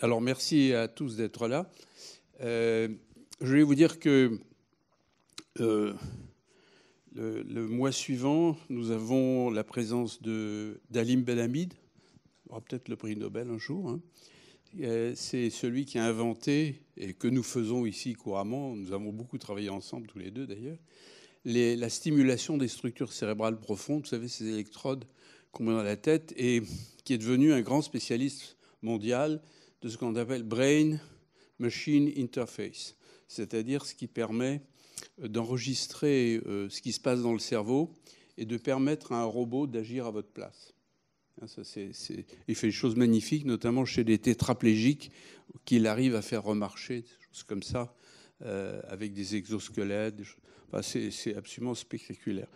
Alors merci à tous d'être là. Euh, je vais vous dire que euh, le, mois suivant, nous avons la présence de d'Alim ben On aura peut-être le prix Nobel un jour, hein. Euh, c'est celui qui a inventé, et que nous faisons ici couramment, nous avons beaucoup travaillé ensemble, tous les deux d'ailleurs, la stimulation des structures cérébrales profondes, vous savez, ces électrodes qu'on met dans la tête, et qui est devenu un grand spécialiste mondial de ce qu'on appelle Brain Machine Interface, c'est-à-dire ce qui permet d'enregistrer euh, ce qui se passe dans le cerveau et de permettre à un robot d'agir à votre place. Hein, il fait des choses magnifiques, notamment chez les tétraplégiques, qu'il arrive à faire remarcher, des choses comme ça, euh, avec des exosquelettes. c'est absolument spectaculaire.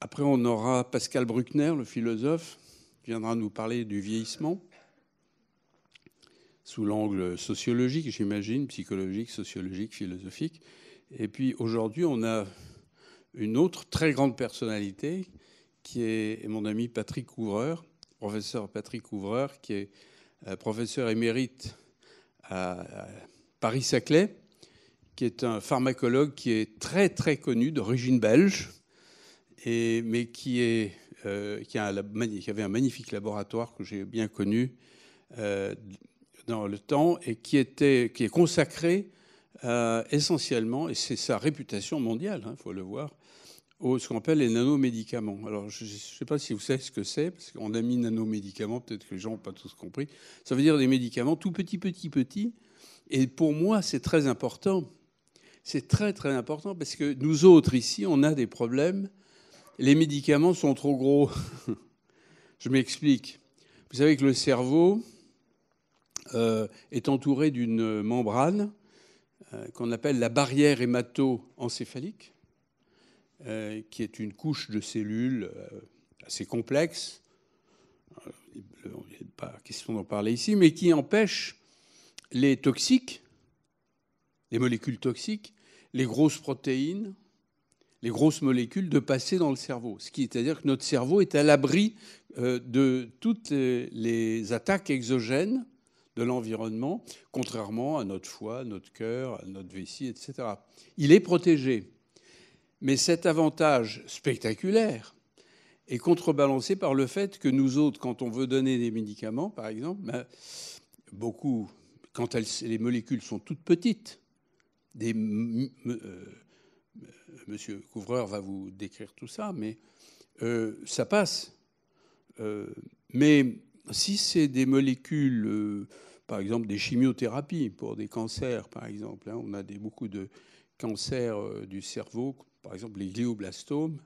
Après, on aura Pascal Bruckner, le philosophe, qui viendra nous parler du vieillissement sous l'angle sociologique, j'imagine, psychologique, sociologique, philosophique. Et puis aujourd'hui, on a une autre très grande personnalité qui est mon ami Patrick Ouvreur, professeur Patrick Ouvreur, qui est euh, professeur émérite à Paris-Saclay, qui est un pharmacologue qui est très très connu, d'origine belge, mais euh, qui, avait un magnifique laboratoire que j'ai bien connu euh, dans le temps et qui, était, qui est consacré essentiellement, et c'est sa réputation mondiale, il hein, faut le voir, ce qu'on appelle les nanomédicaments. Alors, je ne sais pas si vous savez ce que c'est, parce qu'on a mis nanomédicaments, peut-être que les gens n'ont pas tous compris. Ça veut dire des médicaments tout petits, petits, petits. Et pour moi, c'est très important. C'est très, très important, parce que nous autres, ici, on a des problèmes. Les médicaments sont trop gros. je m'explique. Vous savez que le cerveau euh, est entouré d'une membrane euh, qu'on appelle la barrière hémato-encéphalique euh, qui est une couche de cellules euh, assez complexe, euh, pas question d'en parler ici, mais qui empêche les toxiques, les molécules toxiques, les grosses protéines, les grosses molécules de passer dans le cerveau. Ce qui est à dire que notre cerveau est à l'abri de toutes les attaques exogènes de l'environnement, contrairement à notre foie, notre cœur, notre vessie, etc. Il est protégé. Mais cet avantage spectaculaire est contrebalancé par le fait que nous autres, quand on veut donner des médicaments, par exemple, ben, beaucoup, quand les molécules sont toutes petites, des, euh, Monsieur Couvreur va vous décrire tout ça, mais euh, ça passe. Euh, mais si c'est des molécules, par exemple des chimiothérapies pour des cancers, par exemple, hein, on a beaucoup de cancers du cerveau par exemple les glioblastomes.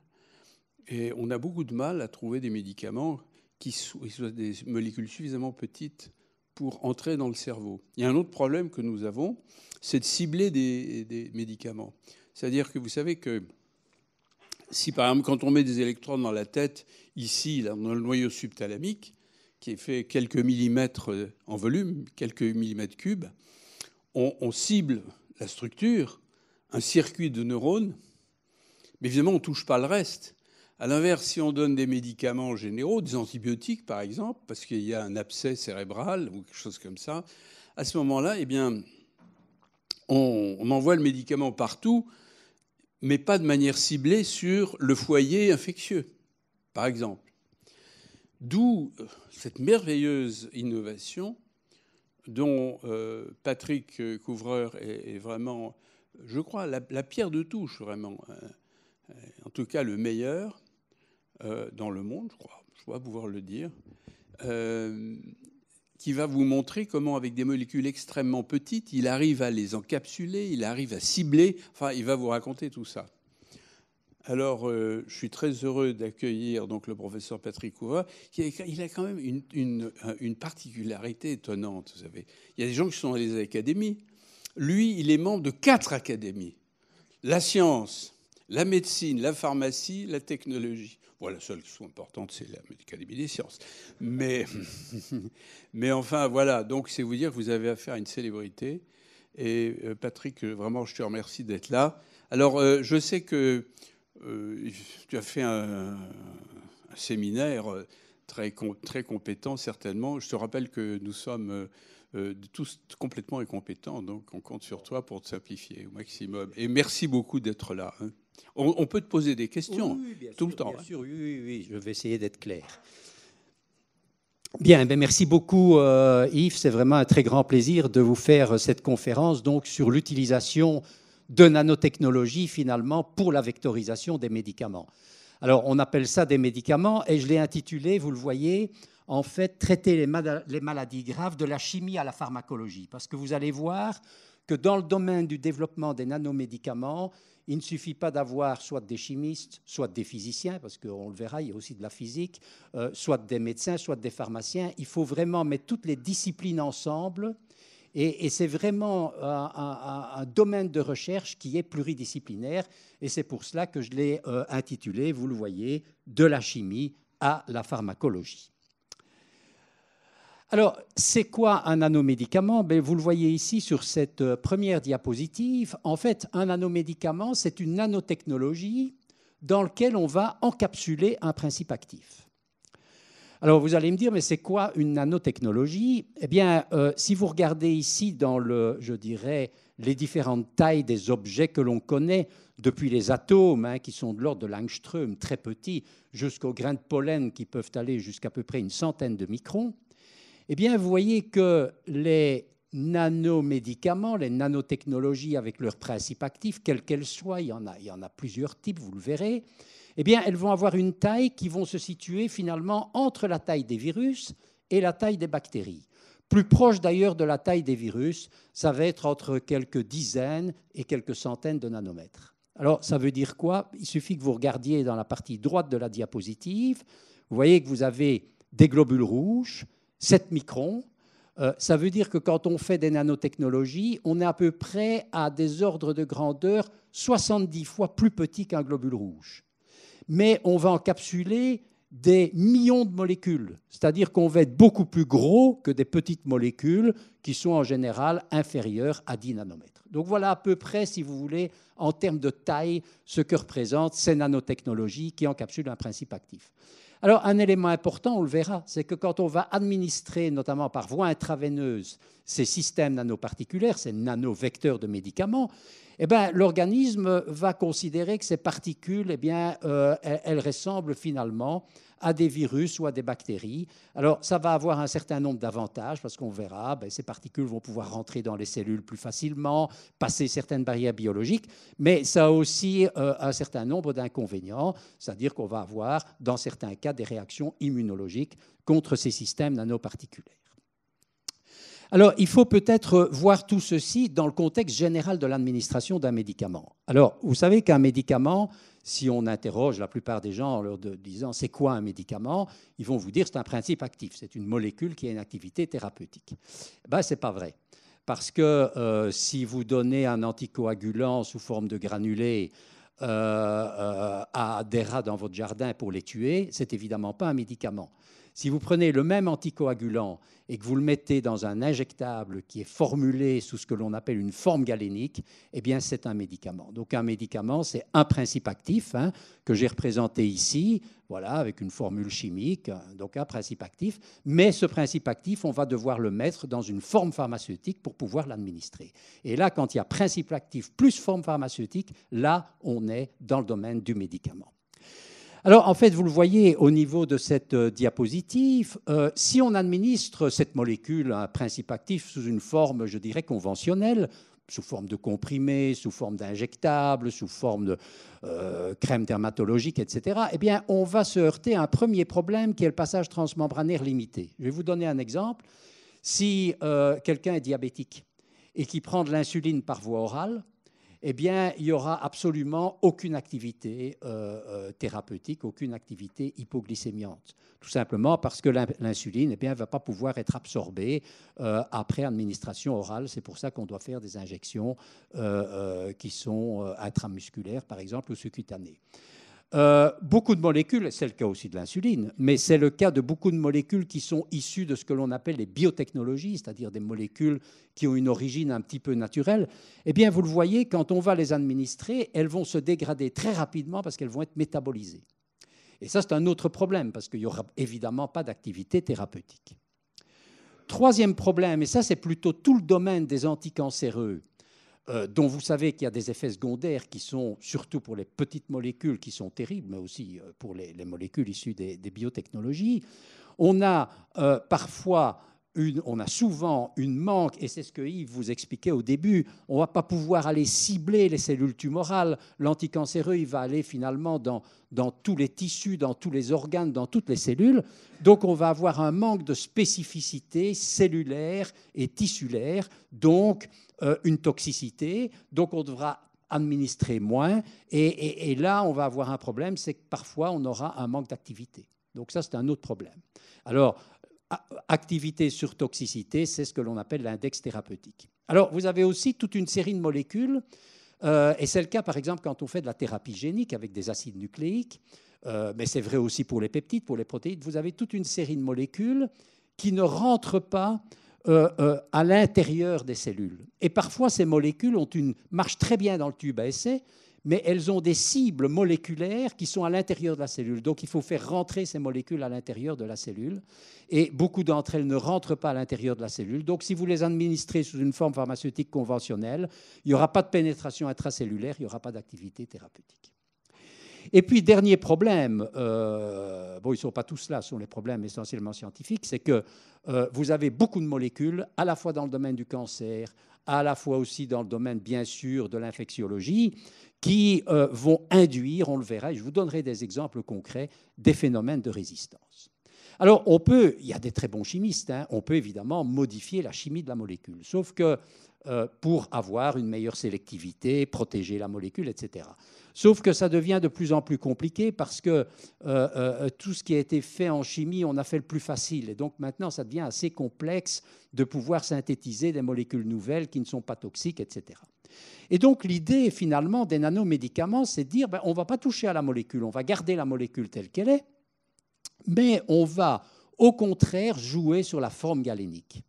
Et on a beaucoup de mal à trouver des médicaments qui soient des molécules suffisamment petites pour entrer dans le cerveau. Il y a un autre problème que nous avons, c'est de cibler des, médicaments. C'est-à-dire que vous savez que si par exemple quand on met des électrons dans la tête, ici, dans le noyau subthalamique, qui est fait quelques millimètres euh, en volume, quelques millimètres cubes, on cible la structure, un circuit de neurones, mais évidemment, on ne touche pas le reste. À l'inverse, si on donne des médicaments généraux, des antibiotiques par exemple, parce qu'il y a un abcès cérébral ou quelque chose comme ça, à ce moment-là, eh bien, on, envoie le médicament partout, mais pas de manière ciblée sur le foyer infectieux, par exemple. D'où euh, cette merveilleuse innovation dont euh, Patrick Couvreur est, vraiment, je crois, la, pierre de touche, vraiment. Euh, euh, en tout cas le meilleur euh, dans le monde, je crois, je crois pouvoir le dire, euh, qui va vous montrer comment, avec des molécules extrêmement petites, il arrive à les encapsuler, il arrive à cibler, enfin, il va vous raconter tout ça. Alors, je suis très heureux d'accueillir donc le professeur Patrick Coura, qui il a quand même une, une, particularité étonnante. Vous savez, il y a des gens qui sont dans les académies. Lui, il est membre de quatre académies la science, la médecine, la pharmacie, la technologie. Voilà, la seule qui importante, c'est la médicalité des sciences. Mais, mais enfin, voilà. Donc, c'est vous dire que vous avez affaire à une célébrité. Et euh, Patrick, euh, vraiment, je te remercie d'être là. Alors, euh, je sais que tu as fait un, séminaire très, compétent, certainement. Je te rappelle que nous sommes tous complètement incompétents, donc on compte sur toi pour te simplifier au maximum. Et merci beaucoup d'être là. Hein. On, peut te poser des questions tout le temps. Bien hein. sûr, oui, oui, je vais essayer d'être clair. Bien, eh merci beaucoup euh, Yves. C'est vraiment un très grand plaisir de vous faire euh, cette conférence sur l'utilisation de nanotechnologies finalement pour la vectorisation des médicaments. Alors on appelle ça des médicaments et je l'ai intitulé, vous le voyez, en fait traiter les, maladies graves de la chimie à la pharmacologie. Parce que vous allez voir que dans le domaine du développement des nanomédicaments, il ne suffit pas d'avoir soit des chimistes, soit des physiciens, parce qu'on le verra, il y a aussi de la physique, euh, soit des médecins, soit des pharmaciens. Il faut vraiment mettre toutes les disciplines ensemble. Et, c'est vraiment un, domaine de recherche qui est pluridisciplinaire. Et c'est pour cela que je l'ai euh, intitulé, vous le voyez, De la chimie à la pharmacologie. Alors, c'est quoi un nanomédicament ben, Vous le voyez ici sur cette euh, première diapositive. En fait, un nanomédicament, c'est une nanotechnologie dans laquelle on va encapsuler un principe actif. Alors, vous allez me dire, mais c'est quoi une nanotechnologie Eh bien, euh, si vous regardez ici dans le, je dirais, les différentes tailles des objets que l'on connaît, depuis les atomes, hein, qui sont de l'ordre de l'angström, très petits, jusqu'aux grains de pollen qui peuvent aller jusqu'à peu près une centaine de microns, eh bien, vous voyez que les nanomédicaments, les nanotechnologies avec leurs principes actifs, quels qu'elles soient, il y, en a, il y en a plusieurs types, vous le verrez, eh bien, elles vont avoir une taille qui vont se situer finalement entre la taille des virus et la taille des bactéries. Plus proche d'ailleurs de la taille des virus, ça va être entre quelques dizaines et quelques centaines de nanomètres. Alors, ça veut dire quoi Il suffit que vous regardiez dans la partie droite de la diapositive. Vous voyez que vous avez des globules rouges, 7 microns. Euh, ça veut dire que quand on fait des nanotechnologies, on est à peu près à des ordres de grandeur 70 fois plus petits qu'un globule rouge. Mais on va encapsuler des millions de molécules, c'est-à-dire qu'on va être beaucoup plus gros que des petites molécules qui sont en général inférieures à 10 nanomètres. Donc voilà à peu près, si vous voulez, en termes de taille, ce que représentent ces nanotechnologies qui encapsulent un principe actif. Alors, un élément important, on le verra, c'est que quand on va administrer, notamment par voie intraveineuse, ces systèmes nanoparticulaires, ces nanovecteurs de médicaments, eh ben, l'organisme va considérer que ces particules, eh bien, euh, elles, ressemblent finalement à des virus ou à des bactéries. Alors, ça va avoir un certain nombre d'avantages parce qu'on verra, ben, ces particules vont pouvoir rentrer dans les cellules plus facilement, passer certaines barrières biologiques, mais ça a aussi euh, un certain nombre d'inconvénients, c'est-à-dire qu'on va avoir, dans certains cas, des réactions immunologiques contre ces systèmes nanoparticulaires. Alors, il faut peut-être voir tout ceci dans le contexte général de l'administration d'un médicament. Alors, vous savez qu'un médicament, si on interroge la plupart des gens en leur disant c'est quoi un médicament, ils vont vous dire c'est un principe actif, c'est une molécule qui a une activité thérapeutique. Ben, ce n'est pas vrai. Parce que euh, si vous donnez un anticoagulant sous forme de granulé euh, euh, à des rats dans votre jardin pour les tuer, c'est évidemment pas un médicament. Si vous prenez le même anticoagulant et que vous le mettez dans un injectable qui est formulé sous ce que l'on appelle une forme galénique, eh bien c'est un médicament. Donc un médicament, c'est un principe actif hein, que j'ai représenté ici, voilà, avec une formule chimique, hein, donc un principe actif. Mais ce principe actif, on va devoir le mettre dans une forme pharmaceutique pour pouvoir l'administrer. Et là, quand il y a principe actif plus forme pharmaceutique, là, on est dans le domaine du médicament. Alors en fait, vous le voyez au niveau de cette euh, diapositive, euh, si on administre cette molécule, un principe actif, sous une forme, je dirais, conventionnelle, sous forme de comprimé, sous forme d'injectable, sous forme de euh, crème dermatologique, etc., eh bien, on va se heurter à un premier problème qui est le passage transmembranaire limité. Je vais vous donner un exemple. Si quelqu'un est diabétique et qui prend de l'insuline par voie orale, eh bien, il n'y aura absolument aucune activité euh, euh, thérapeutique, aucune activité hypoglycémiante. Tout simplement parce que l'insuline eh ne va pas pouvoir être absorbée euh, après administration orale. C'est pour ça qu'on doit faire des injections qui sont intramusculaires, par exemple, ou succutanées. cutanées euh, beaucoup de molécules, c'est le cas aussi de l'insuline, mais c'est le cas de beaucoup de molécules qui sont issues de ce que l'on appelle les biotechnologies, c'est-à-dire des molécules qui ont une origine un petit peu naturelle. Eh bien, vous le voyez, quand on va les administrer, elles vont se dégrader très rapidement parce qu'elles vont être métabolisées. Et ça, c'est un autre problème, parce qu'il n'y aura évidemment pas d'activité thérapeutique. Troisième problème, et ça c'est plutôt tout le domaine des anticancéreux, euh, dont vous savez qu'il y a des effets secondaires qui sont, surtout pour les petites molécules, qui sont terribles, mais aussi euh, pour les, molécules issues des, biotechnologies. On a euh, parfois on a souvent une manque, et c'est ce que Yves vous expliquait au début, on ne va pas pouvoir aller cibler les cellules tumorales. L'anticancéreux, il va aller finalement dans, dans tous les tissus, dans tous les organes, dans toutes les cellules. Donc on va avoir un manque de spécificité cellulaire et tissulaire. Donc euh, une toxicité, donc on devra administrer moins. Et, là, on va avoir un problème, c'est que parfois, on aura un manque d'activité. Donc ça, c'est un autre problème. Alors, activité sur toxicité, c'est ce que l'on appelle l'index thérapeutique. Alors, vous avez aussi toute une série de molécules, euh, et c'est le cas, par exemple, quand on fait de la thérapie génique avec des acides nucléiques, euh, mais c'est vrai aussi pour les peptides, pour les protéines, vous avez toute une série de molécules qui ne rentrent pas euh, euh, à l'intérieur des cellules. Et parfois, ces molécules ont une, marchent très bien dans le tube à essai, mais elles ont des cibles moléculaires qui sont à l'intérieur de la cellule. Donc il faut faire rentrer ces molécules à l'intérieur de la cellule. Et beaucoup d'entre elles ne rentrent pas à l'intérieur de la cellule. Donc si vous les administrez sous une forme pharmaceutique conventionnelle, il n'y aura pas de pénétration intracellulaire, il n'y aura pas d'activité thérapeutique. Et puis, dernier problème, euh, bon, ils ne sont pas tous là, ce sont les problèmes essentiellement scientifiques, c'est que euh, vous avez beaucoup de molécules, à la fois dans le domaine du cancer, à la fois aussi dans le domaine, bien sûr, de l'infectiologie, qui euh, vont induire, on le verra, je vous donnerai des exemples concrets, des phénomènes de résistance. Alors, on peut, il y a des très bons chimistes, hein, on peut évidemment modifier la chimie de la molécule, sauf que pour avoir une meilleure sélectivité, protéger la molécule, etc. Sauf que ça devient de plus en plus compliqué parce que euh, euh, tout ce qui a été fait en chimie, on a fait le plus facile. Et donc maintenant, ça devient assez complexe de pouvoir synthétiser des molécules nouvelles qui ne sont pas toxiques, etc. Et donc l'idée finalement des nanomédicaments, c'est de dire ben, on ne va pas toucher à la molécule, on va garder la molécule telle qu'elle est, mais on va au contraire jouer sur la forme galénique.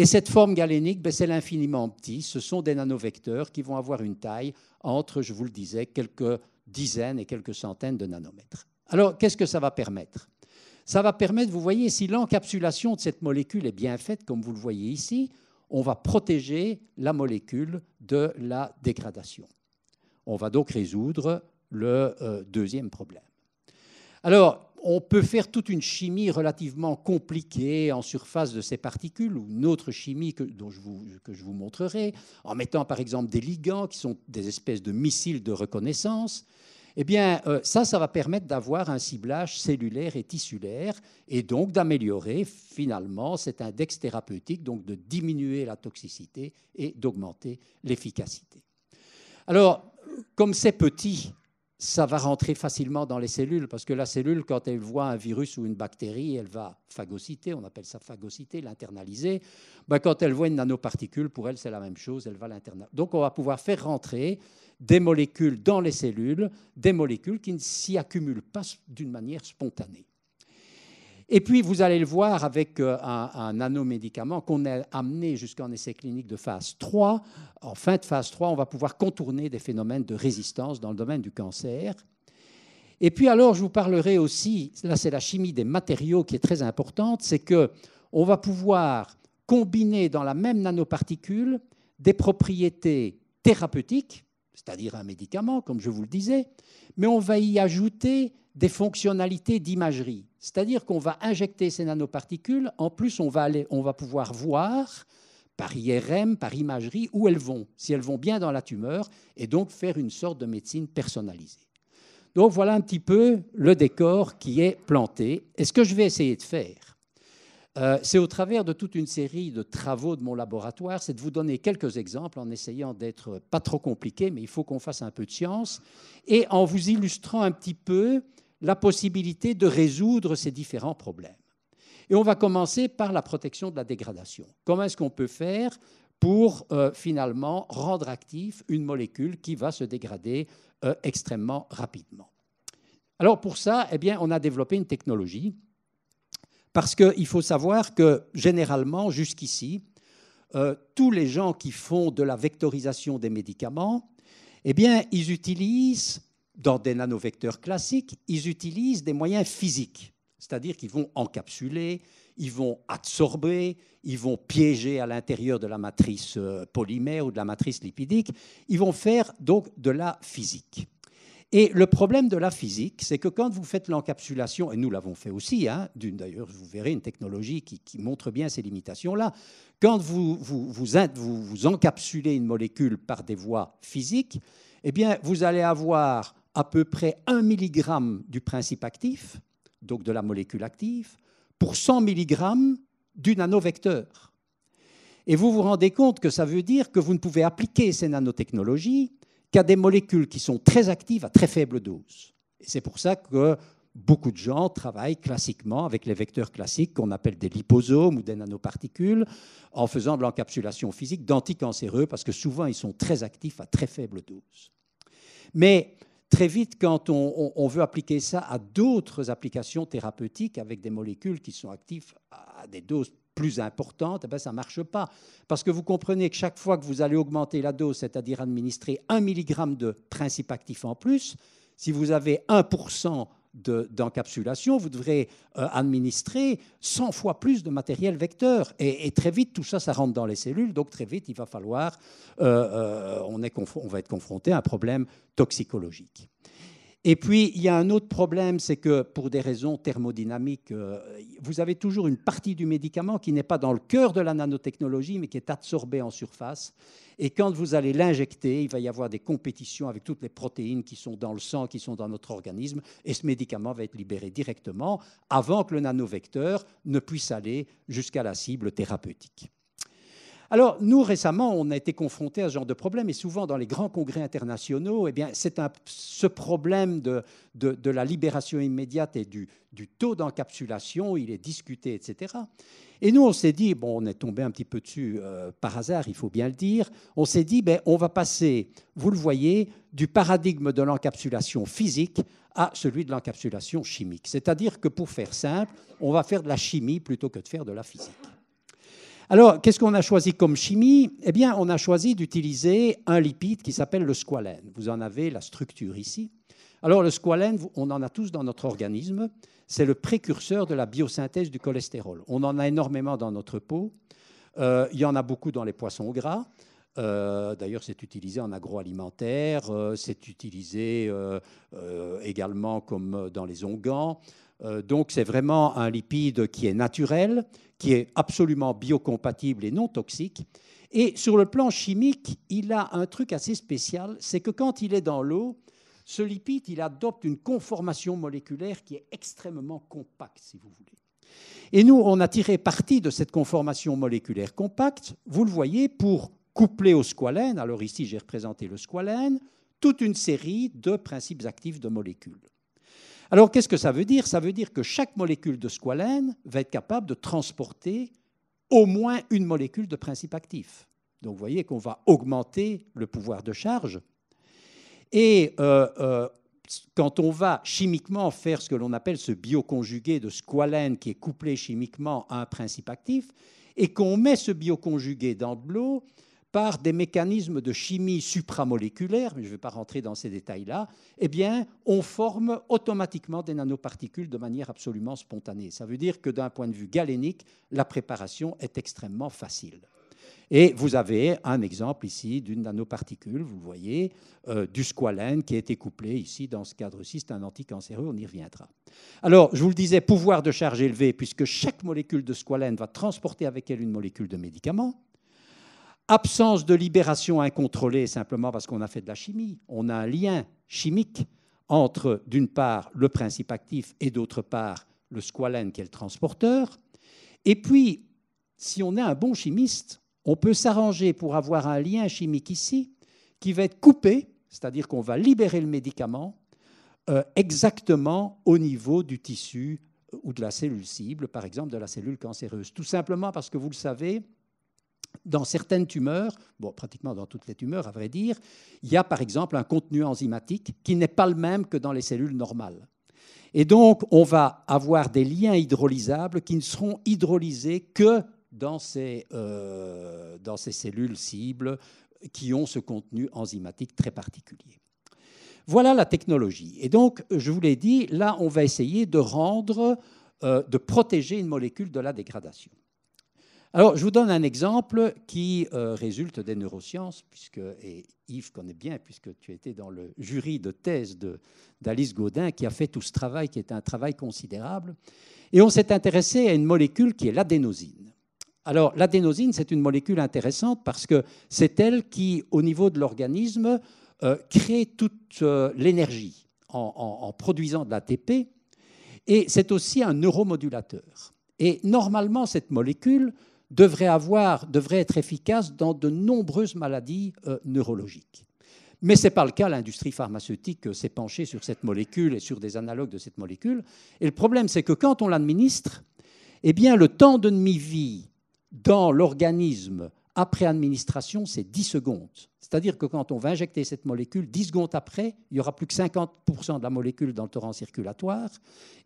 Et cette forme galénique, ben, c'est l'infiniment petit. Ce sont des nanovecteurs qui vont avoir une taille entre, je vous le disais, quelques dizaines et quelques centaines de nanomètres. Alors, qu'est-ce que ça va permettre Ça va permettre, vous voyez, si l'encapsulation de cette molécule est bien faite, comme vous le voyez ici, on va protéger la molécule de la dégradation. On va donc résoudre le euh, deuxième problème. Alors, on peut faire toute une chimie relativement compliquée en surface de ces particules ou une autre chimie que, je vous, je vous montrerai, en mettant par exemple des ligands qui sont des espèces de missiles de reconnaissance. Eh bien, euh, ça, ça va permettre d'avoir un ciblage cellulaire et tissulaire et donc d'améliorer finalement cet index thérapeutique, donc de diminuer la toxicité et d'augmenter l'efficacité. Alors, comme c'est petit, ça va rentrer facilement dans les cellules, parce que la cellule, quand elle voit un virus ou une bactérie, elle va phagocyter, on appelle ça phagocyter, l'internaliser. Ben, quand elle voit une nanoparticule, pour elle, c'est la même chose, elle va l'internaliser. Donc on va pouvoir faire rentrer des molécules dans les cellules, des molécules qui ne s'y accumulent pas d'une manière spontanée. Et puis, vous allez le voir avec euh, un, nanomédicament qu'on a amené jusqu'en essai clinique de phase 3. En fin de phase 3, on va pouvoir contourner des phénomènes de résistance dans le domaine du cancer. Et puis alors, je vous parlerai aussi, là c'est la chimie des matériaux qui est très importante, c'est qu'on va pouvoir combiner dans la même nanoparticule des propriétés thérapeutiques c'est-à-dire un médicament, comme je vous le disais, mais on va y ajouter des fonctionnalités d'imagerie, c'est-à-dire qu'on va injecter ces nanoparticules, en plus on va, on va pouvoir voir par IRM, par imagerie, où elles vont, si elles vont bien dans la tumeur, et donc faire une sorte de médecine personnalisée. Donc voilà un petit peu le décor qui est planté. Et ce que je vais essayer de faire, euh, c'est au travers de toute une série de travaux de mon laboratoire, c'est de vous donner quelques exemples en essayant d'être pas trop compliqué, mais il faut qu'on fasse un peu de science, et en vous illustrant un petit peu la possibilité de résoudre ces différents problèmes. Et on va commencer par la protection de la dégradation. Comment est-ce qu'on peut faire pour euh, finalement rendre active une molécule qui va se dégrader euh, extrêmement rapidement Alors pour ça, eh on a développé une technologie parce qu'il faut savoir que généralement, jusqu'ici, euh, tous les gens qui font de la vectorisation des médicaments, eh ils utilisent, dans des nanovecteurs classiques, ils utilisent des moyens physiques. C'est-à-dire qu'ils vont encapsuler, ils vont absorber, ils vont piéger à l'intérieur de la matrice euh, polymère ou de la matrice lipidique. Ils vont faire donc de la physique. Et le problème de la physique, c'est que quand vous faites l'encapsulation, et nous l'avons fait aussi, hein, d'ailleurs vous verrez une technologie qui, montre bien ces limitations-là, quand vous vous, encapsulez une molécule par des voies physiques, eh bien vous allez avoir à peu près 1 mg du principe actif, donc de la molécule active, pour 100 mg du nanovecteur. Et vous vous rendez compte que ça veut dire que vous ne pouvez appliquer ces nanotechnologies qu'à des molécules qui sont très actives à très faible dose. Et c'est pour ça que beaucoup de gens travaillent classiquement avec les vecteurs classiques qu'on appelle des liposomes ou des nanoparticules en faisant de l'encapsulation physique d'anticancéreux parce que souvent ils sont très actifs à très faible dose. Mais très vite, quand on, on veut appliquer ça à d'autres applications thérapeutiques avec des molécules qui sont actives à des doses plus importante, eh ben, ça ne marche pas. Parce que vous comprenez que chaque fois que vous allez augmenter la dose, c'est-à-dire administrer 1 mg de principe actif en plus, si vous avez 1% d'encapsulation, vous devrez euh, administrer 100 fois plus de matériel vecteur. Et, très vite, tout ça, ça rentre dans les cellules. Donc très vite, il va falloir, euh, euh, on, est on va être confronté à un problème toxicologique. Et puis, il y a un autre problème, c'est que pour des raisons thermodynamiques, euh, vous avez toujours une partie du médicament qui n'est pas dans le cœur de la nanotechnologie, mais qui est absorbée en surface. Et quand vous allez l'injecter, il va y avoir des compétitions avec toutes les protéines qui sont dans le sang, qui sont dans notre organisme, et ce médicament va être libéré directement avant que le nanovecteur ne puisse aller jusqu'à la cible thérapeutique. Alors, nous, récemment, on a été confrontés à ce genre de problème, et souvent dans les grands congrès internationaux, eh c'est ce problème de, la libération immédiate et du, taux d'encapsulation, il est discuté, etc. Et nous, on s'est dit, bon, on est tombé un petit peu dessus euh, par hasard, il faut bien le dire, on s'est dit, ben, on va passer, vous le voyez, du paradigme de l'encapsulation physique à celui de l'encapsulation chimique. C'est-à-dire que, pour faire simple, on va faire de la chimie plutôt que de faire de la physique. Alors, qu'est-ce qu'on a choisi comme chimie Eh bien, on a choisi d'utiliser un lipide qui s'appelle le squalène. Vous en avez la structure ici. Alors, le squalène, on en a tous dans notre organisme. C'est le précurseur de la biosynthèse du cholestérol. On en a énormément dans notre peau. Euh, il y en a beaucoup dans les poissons gras. Euh, d'ailleurs, c'est utilisé en agroalimentaire, euh, c'est utilisé également comme dans les onguents. Euh, donc c'est vraiment un lipide qui est naturel, qui est absolument biocompatible et non toxique. Et sur le plan chimique, il a un truc assez spécial, c'est que quand il est dans l'eau, ce lipide, il adopte une conformation moléculaire qui est extrêmement compacte, si vous voulez. Et nous, on a tiré parti de cette conformation moléculaire compacte, vous le voyez, pour coupler au squalène, alors ici j'ai représenté le squalène, toute une série de principes actifs de molécules. Alors qu'est-ce que ça veut dire Ça veut dire que chaque molécule de squalène va être capable de transporter au moins une molécule de principe actif. Donc vous voyez qu'on va augmenter le pouvoir de charge. Et euh, euh, quand on va chimiquement faire ce que l'on appelle ce bioconjugué de squalène qui est couplé chimiquement à un principe actif, et qu'on met ce bioconjugué dans de l'eau, par des mécanismes de chimie supramoléculaire, mais je ne vais pas rentrer dans ces détails-là, eh bien, on forme automatiquement des nanoparticules de manière absolument spontanée. Ça veut dire que d'un point de vue galénique, la préparation est extrêmement facile. Et vous avez un exemple ici d'une nanoparticule, vous voyez, euh, du squalène qui a été couplé ici dans ce cadre-ci. C'est un anticancéreux, on y reviendra. Alors, je vous le disais, pouvoir de charge élevé, puisque chaque molécule de squalène va transporter avec elle une molécule de médicament. Absence de libération incontrôlée simplement parce qu'on a fait de la chimie. On a un lien chimique entre, d'une part, le principe actif et, d'autre part, le squalène qui est le transporteur. Et puis, si on est un bon chimiste, on peut s'arranger pour avoir un lien chimique ici qui va être coupé, c'est-à-dire qu'on va libérer le médicament euh, exactement au niveau du tissu ou de la cellule cible, par exemple de la cellule cancéreuse. Tout simplement parce que vous le savez, dans certaines tumeurs, bon, pratiquement dans toutes les tumeurs à vrai dire, il y a par exemple un contenu enzymatique qui n'est pas le même que dans les cellules normales. Et donc, on va avoir des liens hydrolysables qui ne seront hydrolysés que dans ces, euh, dans ces cellules cibles qui ont ce contenu enzymatique très particulier. Voilà la technologie. Et donc, je vous l'ai dit, là, on va essayer de rendre, euh, de protéger une molécule de la dégradation. Alors, je vous donne un exemple qui euh, résulte des neurosciences, puisque, et Yves connaît bien, puisque tu étais dans le jury de thèse d'Alice Godin, Gaudin, qui a fait tout ce travail, qui est un travail considérable. Et on s'est intéressé à une molécule qui est l'adénosine. Alors, l'adénosine, c'est une molécule intéressante parce que c'est elle qui, au niveau de l'organisme, euh, crée toute euh, l'énergie en, en produisant de l'ATP. Et c'est aussi un neuromodulateur. Et normalement, cette molécule devrait, être efficace dans de nombreuses maladies euh, neurologiques. Mais ce n'est pas le cas. L'industrie pharmaceutique euh, s'est penchée sur cette molécule et sur des analogues de cette molécule. Et le problème, c'est que quand on l'administre, eh bien, le temps de demi-vie dans l'organisme après administration, c'est 10 secondes. C'est-à-dire que quand on va injecter cette molécule, 10 secondes après, il n'y aura plus que 50% de la molécule dans le torrent circulatoire,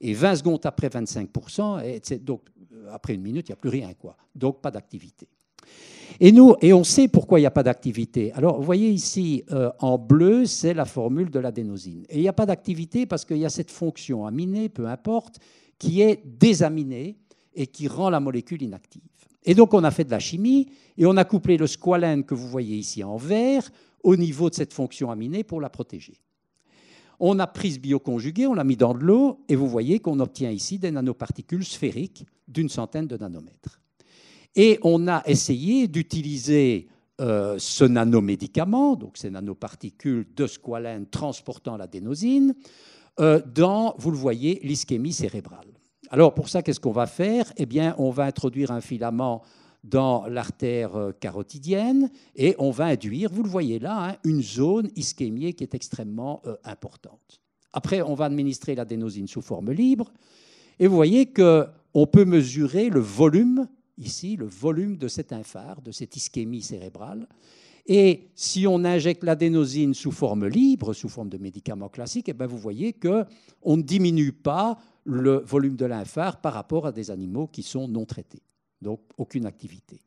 et 20 secondes après, 25%, et donc euh, après une minute, il n'y a plus rien, quoi. Donc pas d'activité. Et nous, et on sait pourquoi il n'y a pas d'activité. Alors, vous voyez ici, euh, en bleu, c'est la formule de l'adénosine. Et il n'y a pas d'activité parce qu'il y a cette fonction aminée, peu importe, qui est désaminée et qui rend la molécule inactive. Et donc on a fait de la chimie et on a couplé le squalène que vous voyez ici en vert au niveau de cette fonction aminée pour la protéger. On a pris ce bioconjugué, on l'a mis dans de l'eau et vous voyez qu'on obtient ici des nanoparticules sphériques d'une centaine de nanomètres. Et on a essayé d'utiliser euh, ce nanomédicament, donc ces nanoparticules de squalène transportant l'adénosine, euh, dans, vous le voyez, l'ischémie cérébrale. Alors pour ça, qu'est-ce qu'on va faire Eh bien, on va introduire un filament dans l'artère euh, carotidienne et on va induire, vous le voyez là, hein, une zone ischémie qui est extrêmement euh, importante. Après, on va administrer l'adénosine sous forme libre et vous voyez qu'on peut mesurer le volume ici, le volume de cet infar, de cette ischémie cérébrale. Et si on injecte l'adénosine sous forme libre, sous forme de médicament classique, eh bien vous voyez qu'on ne diminue pas le volume de l'infar par rapport à des animaux qui sont non traités. Donc, aucune activité.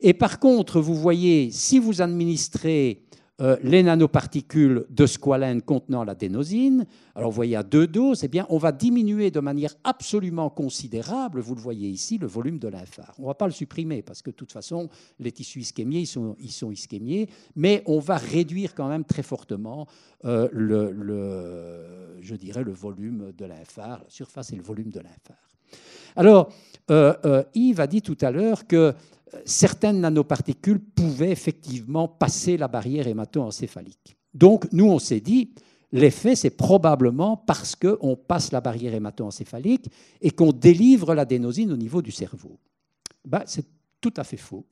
Et par contre, vous voyez, si vous administrez euh, les nanoparticules de squalène contenant la dénosine. Alors vous voyez, à deux doses, eh bien, on va diminuer de manière absolument considérable, vous le voyez ici, le volume de l'infar. On ne va pas le supprimer parce que de toute façon, les tissus ischémiés, ils sont, ils ischémiés, mais on va réduire quand même très fortement euh, le, je dirais, le volume de l'infar, la surface et le volume de l'infar. Alors, euh, Yves a dit tout à l'heure que certaines nanoparticules pouvaient effectivement passer la barrière hémato-encéphalique. Donc, nous, on s'est dit, l'effet, c'est probablement parce qu'on passe la barrière hémato-encéphalique et qu'on délivre l'adénosine au niveau du cerveau. Ben, c'est tout à fait faux.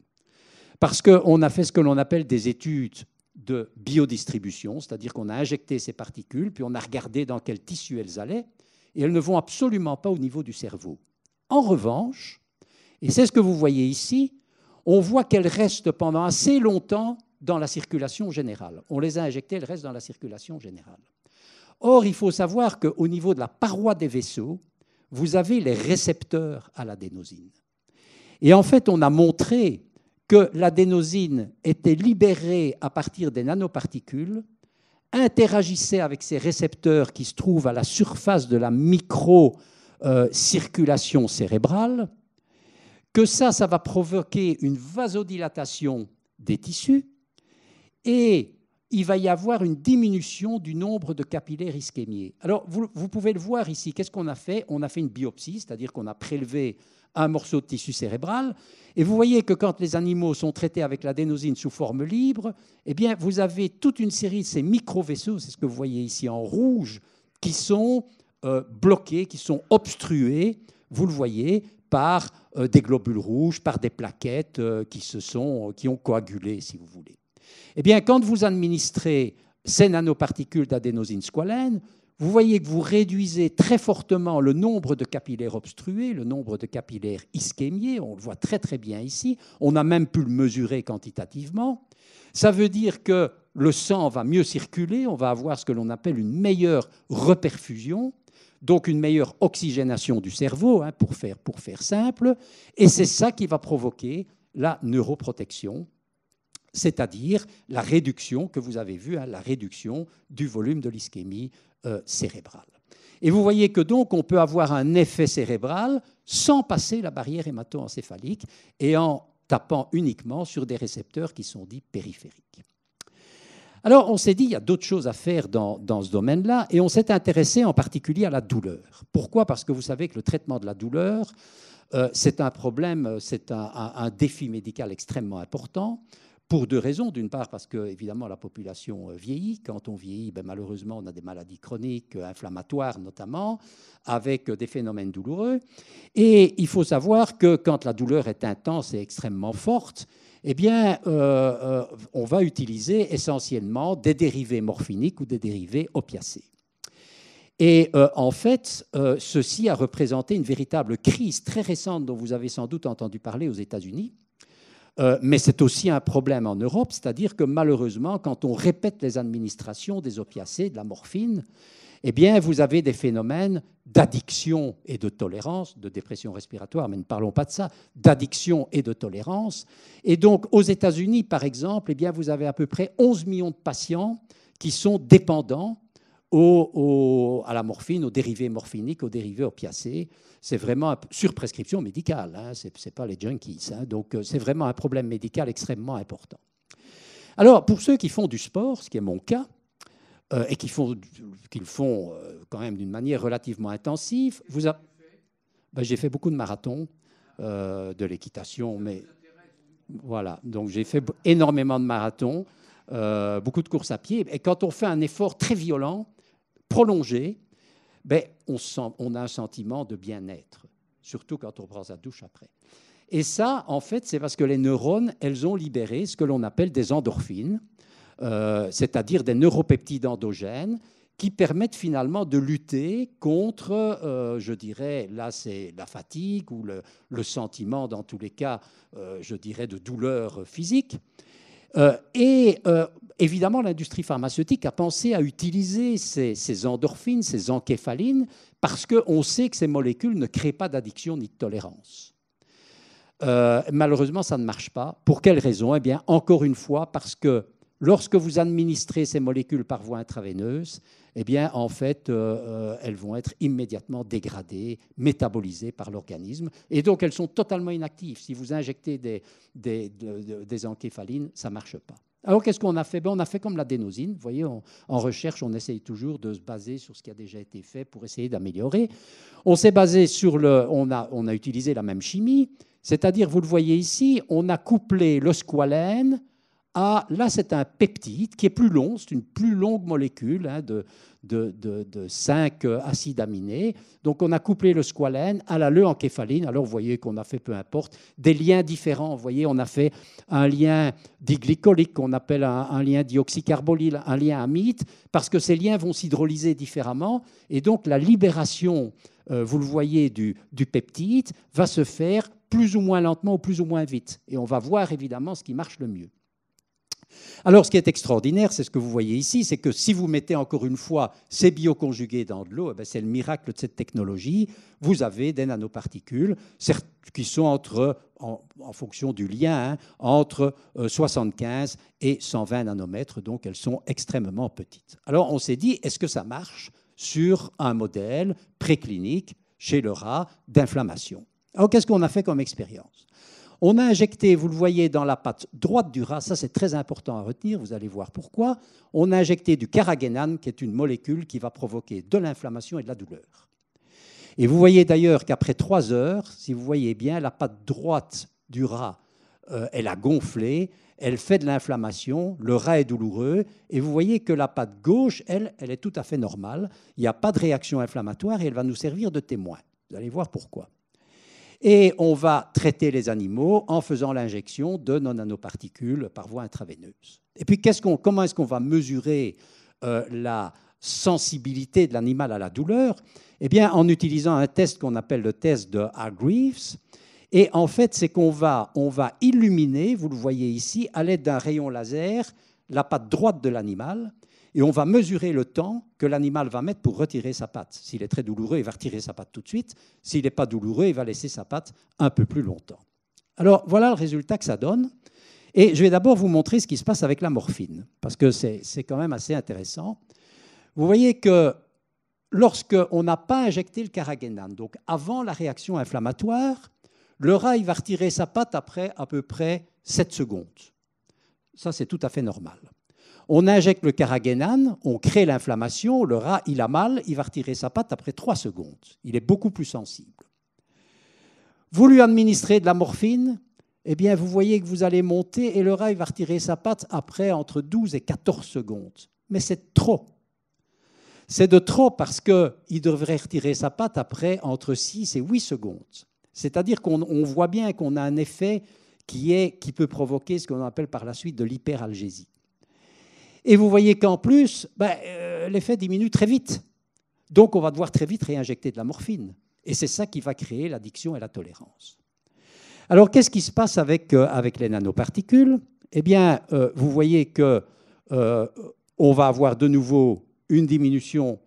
Parce qu'on a fait ce que l'on appelle des études de biodistribution, c'est-à-dire qu'on a injecté ces particules, puis on a regardé dans quel tissu elles allaient, et elles ne vont absolument pas au niveau du cerveau. En revanche, et c'est ce que vous voyez ici, on voit qu'elles restent pendant assez longtemps dans la circulation générale. On les a injectées, elles restent dans la circulation générale. Or, il faut savoir qu'au niveau de la paroi des vaisseaux, vous avez les récepteurs à l'adénosine. Et en fait, on a montré que l'adénosine était libérée à partir des nanoparticules, interagissait avec ces récepteurs qui se trouvent à la surface de la micro-circulation euh, cérébrale, que ça, ça va provoquer une vasodilatation des tissus et il va y avoir une diminution du nombre de capillaires ischémiés. Alors, vous, pouvez le voir ici, qu'est-ce qu'on a fait On a fait une biopsie, c'est-à-dire qu'on a prélevé un morceau de tissu cérébral, et vous voyez que quand les animaux sont traités avec l'adénosine sous forme libre, eh bien, vous avez toute une série de ces micro-vaisseaux, c'est ce que vous voyez ici en rouge, qui sont euh, bloqués, qui sont obstrués, vous le voyez, par euh, des globules rouges, par des plaquettes euh, qui, se sont, euh, qui ont coagulé, si vous voulez. Eh bien, quand vous administrez ces nanoparticules d'adénosine squalène, vous voyez que vous réduisez très fortement le nombre de capillaires obstrués, le nombre de capillaires ischémiés, on le voit très très bien ici, on a même pu le mesurer quantitativement. Ça veut dire que le sang va mieux circuler, on va avoir ce que l'on appelle une meilleure reperfusion, donc une meilleure oxygénation du cerveau, hein, pour, faire, simple, et c'est ça qui va provoquer la neuroprotection, c'est-à-dire la réduction que vous avez vue, hein, la réduction du volume de l'ischémie euh, cérébrale. Et vous voyez que donc on peut avoir un effet cérébral sans passer la barrière hémato-encéphalique et en tapant uniquement sur des récepteurs qui sont dits périphériques. Alors on s'est dit, il y a d'autres choses à faire dans, ce domaine-là, et on s'est intéressé en particulier à la douleur. Pourquoi Parce que vous savez que le traitement de la douleur, euh, c'est un problème, euh, c'est un, défi médical extrêmement important. Pour deux raisons. D'une part, parce que, évidemment, la population euh, vieillit. Quand on vieillit, ben, malheureusement, on a des maladies chroniques, inflammatoires notamment, avec des phénomènes douloureux. Et il faut savoir que quand la douleur est intense et extrêmement forte, eh bien, euh, euh, on va utiliser essentiellement des dérivés morphiniques ou des dérivés opiacés. Et euh, en fait, ceci a représenté une véritable crise très récente dont vous avez sans doute entendu parler aux États-Unis. mais c'est aussi un problème en Europe, c'est-à-dire que malheureusement, quand on répète les administrations des opiacés, de la morphine, eh bien, vous avez des phénomènes d'addiction et de tolérance, de dépression respiratoire, mais ne parlons pas de ça, d'addiction et de tolérance. Et donc, aux États-Unis, par exemple, eh bien, vous avez à peu près 11 millions de patients qui sont dépendants à la morphine, aux dérivés morphiniques, aux dérivés opiacés. C'est vraiment sur prescription médicale, hein, ce n'est pas les junkies. Hein. donc euh, c'est vraiment un problème médical extrêmement important. Alors pour ceux qui font du sport, ce qui est mon cas, euh, et qu'ils font, font euh, quand même d'une manière relativement intensive. Vous ben, j'ai fait beaucoup de marathons, euh, de l'équitation, mais voilà. Donc j'ai fait énormément de marathons, beaucoup de courses à pied. Et quand on fait un effort très violent, prolongé, ben, on, on a un sentiment de bien-être, surtout quand on prend sa douche après. Et ça, en fait, c'est parce que les neurones, elles ont libéré ce que l'on appelle des endorphines, euh, c'est-à-dire des neuropeptides endogènes qui permettent finalement de lutter contre, euh, je dirais, là c'est la fatigue ou le, sentiment, dans tous les cas, euh, je dirais, de douleur physique. et évidemment, l'industrie pharmaceutique a pensé à utiliser ces, endorphines, ces encéphalines, parce qu'on sait que ces molécules ne créent pas d'addiction ni de tolérance. malheureusement, ça ne marche pas. Pour quelle raison Eh bien, encore une fois, parce que Lorsque vous administrez ces molécules par voie intraveineuse, eh bien, en fait, euh, euh, elles vont être immédiatement dégradées, métabolisées par l'organisme. Et donc, elles sont totalement inactives. Si vous injectez des, des, encéphalines, ça ne marche pas. Alors, qu'est-ce qu'on a fait ben, On a fait comme l'adénosine. Vous voyez, en recherche, on essaye toujours de se baser sur ce qui a déjà été fait pour essayer d'améliorer. On s'est basé sur le. On a, on a utilisé la même chimie. C'est-à-dire, vous le voyez ici, on a couplé le squalène ah, là c'est un peptide qui est plus long, c'est une plus longue molécule hein, de, 5 euh, acides aminés. Donc on a couplé le squalène à la leucéphaline. Alors vous voyez qu'on a fait, peu importe, des liens différents. Vous voyez, on a fait un lien diglycolique qu'on appelle un, lien dioxycarbolyle, un lien amide, parce que ces liens vont s'hydrolyser différemment. Et donc la libération, euh, vous le voyez, du peptide va se faire plus ou moins lentement ou plus ou moins vite. Et on va voir évidemment ce qui marche le mieux. Alors, ce qui est extraordinaire, c'est ce que vous voyez ici, c'est que si vous mettez encore une fois ces bioconjugués dans de l'eau, eh ben, c'est le miracle de cette technologie. Vous avez des nanoparticules qui sont entre, en, fonction du lien, hein, entre 75 euh, et 120 nanomètres, donc elles sont extrêmement petites. Alors, on s'est dit, est-ce que ça marche sur un modèle préclinique chez le rat d'inflammation alors, qu'est-ce qu'on a fait comme expérience on a injecté, vous le voyez dans la patte droite du rat, ça c'est très important à retenir, vous allez voir pourquoi, on a injecté du carragénane, qui est une molécule qui va provoquer de l'inflammation et de la douleur. Et vous voyez d'ailleurs qu'après trois heures, si vous voyez bien, la patte droite du rat, euh, elle a gonflé, elle fait de l'inflammation, le rat est douloureux, et vous voyez que la patte gauche, elle, elle est tout à fait normale, il n'y a pas de réaction inflammatoire et elle va nous servir de témoin. Vous allez voir pourquoi. Et on va traiter les animaux en faisant l'injection de non-nanoparticules par voie intraveineuse. Et puis, comment est-ce qu'on va mesurer euh, la sensibilité de l'animal à la douleur Eh bien, en utilisant un test qu'on appelle le test de Hargreaves. Et en fait, c'est qu'on va illuminer, vous le voyez ici, à l'aide d'un rayon laser, la patte droite de l'animal et on va mesurer le temps que l'animal va mettre pour retirer sa patte. S'il est très douloureux, il va retirer sa patte tout de suite. S'il n'est pas douloureux, il va laisser sa patte un peu plus longtemps. Alors voilà le résultat que ça donne. Et je vais d'abord vous montrer ce qui se passe avec la morphine, parce que c'est quand même assez intéressant. Vous voyez que lorsqu'on n'a pas injecté le caragénane, donc avant la réaction inflammatoire, le rat il va retirer sa patte après à peu près 7 secondes. Ça, c'est tout à fait normal. On injecte le caragénane, on crée l'inflammation, le rat, il a mal, il va retirer sa patte après 3 secondes. Il est beaucoup plus sensible. Vous lui administrez de la morphine, eh bien vous voyez que vous allez monter et le rat, il va retirer sa patte après entre 12 et 14 secondes. Mais c'est trop. C'est de trop parce qu'il devrait retirer sa patte après entre 6 et 8 secondes. C'est-à-dire qu'on voit bien qu'on a un effet qui, qui peut provoquer ce qu'on appelle par la suite de l'hyperalgésie. Et vous voyez qu'en plus, ben, euh, l'effet diminue très vite. Donc on va devoir très vite réinjecter de la morphine. Et c'est ça qui va créer l'addiction et la tolérance. Alors qu'est-ce qui se passe avec, euh, les nanoparticules Eh bien, euh, vous voyez qu'on on va avoir de nouveau une diminution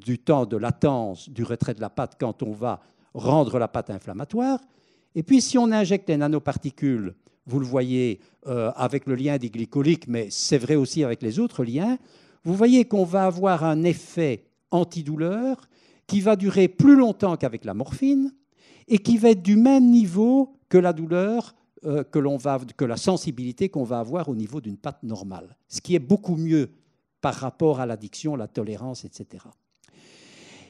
du temps de latence du retrait de la pâte quand on va rendre la pâte inflammatoire. Et puis si on injecte les nanoparticules vous le voyez euh, avec le lien des glycoliques, mais c'est vrai aussi avec les autres liens, vous voyez qu'on va avoir un effet antidouleur qui va durer plus longtemps qu'avec la morphine et qui va être du même niveau que la douleur, euh, que, que la sensibilité qu'on va avoir au niveau d'une patte normale, ce qui est beaucoup mieux par rapport à l'addiction, la tolérance, etc.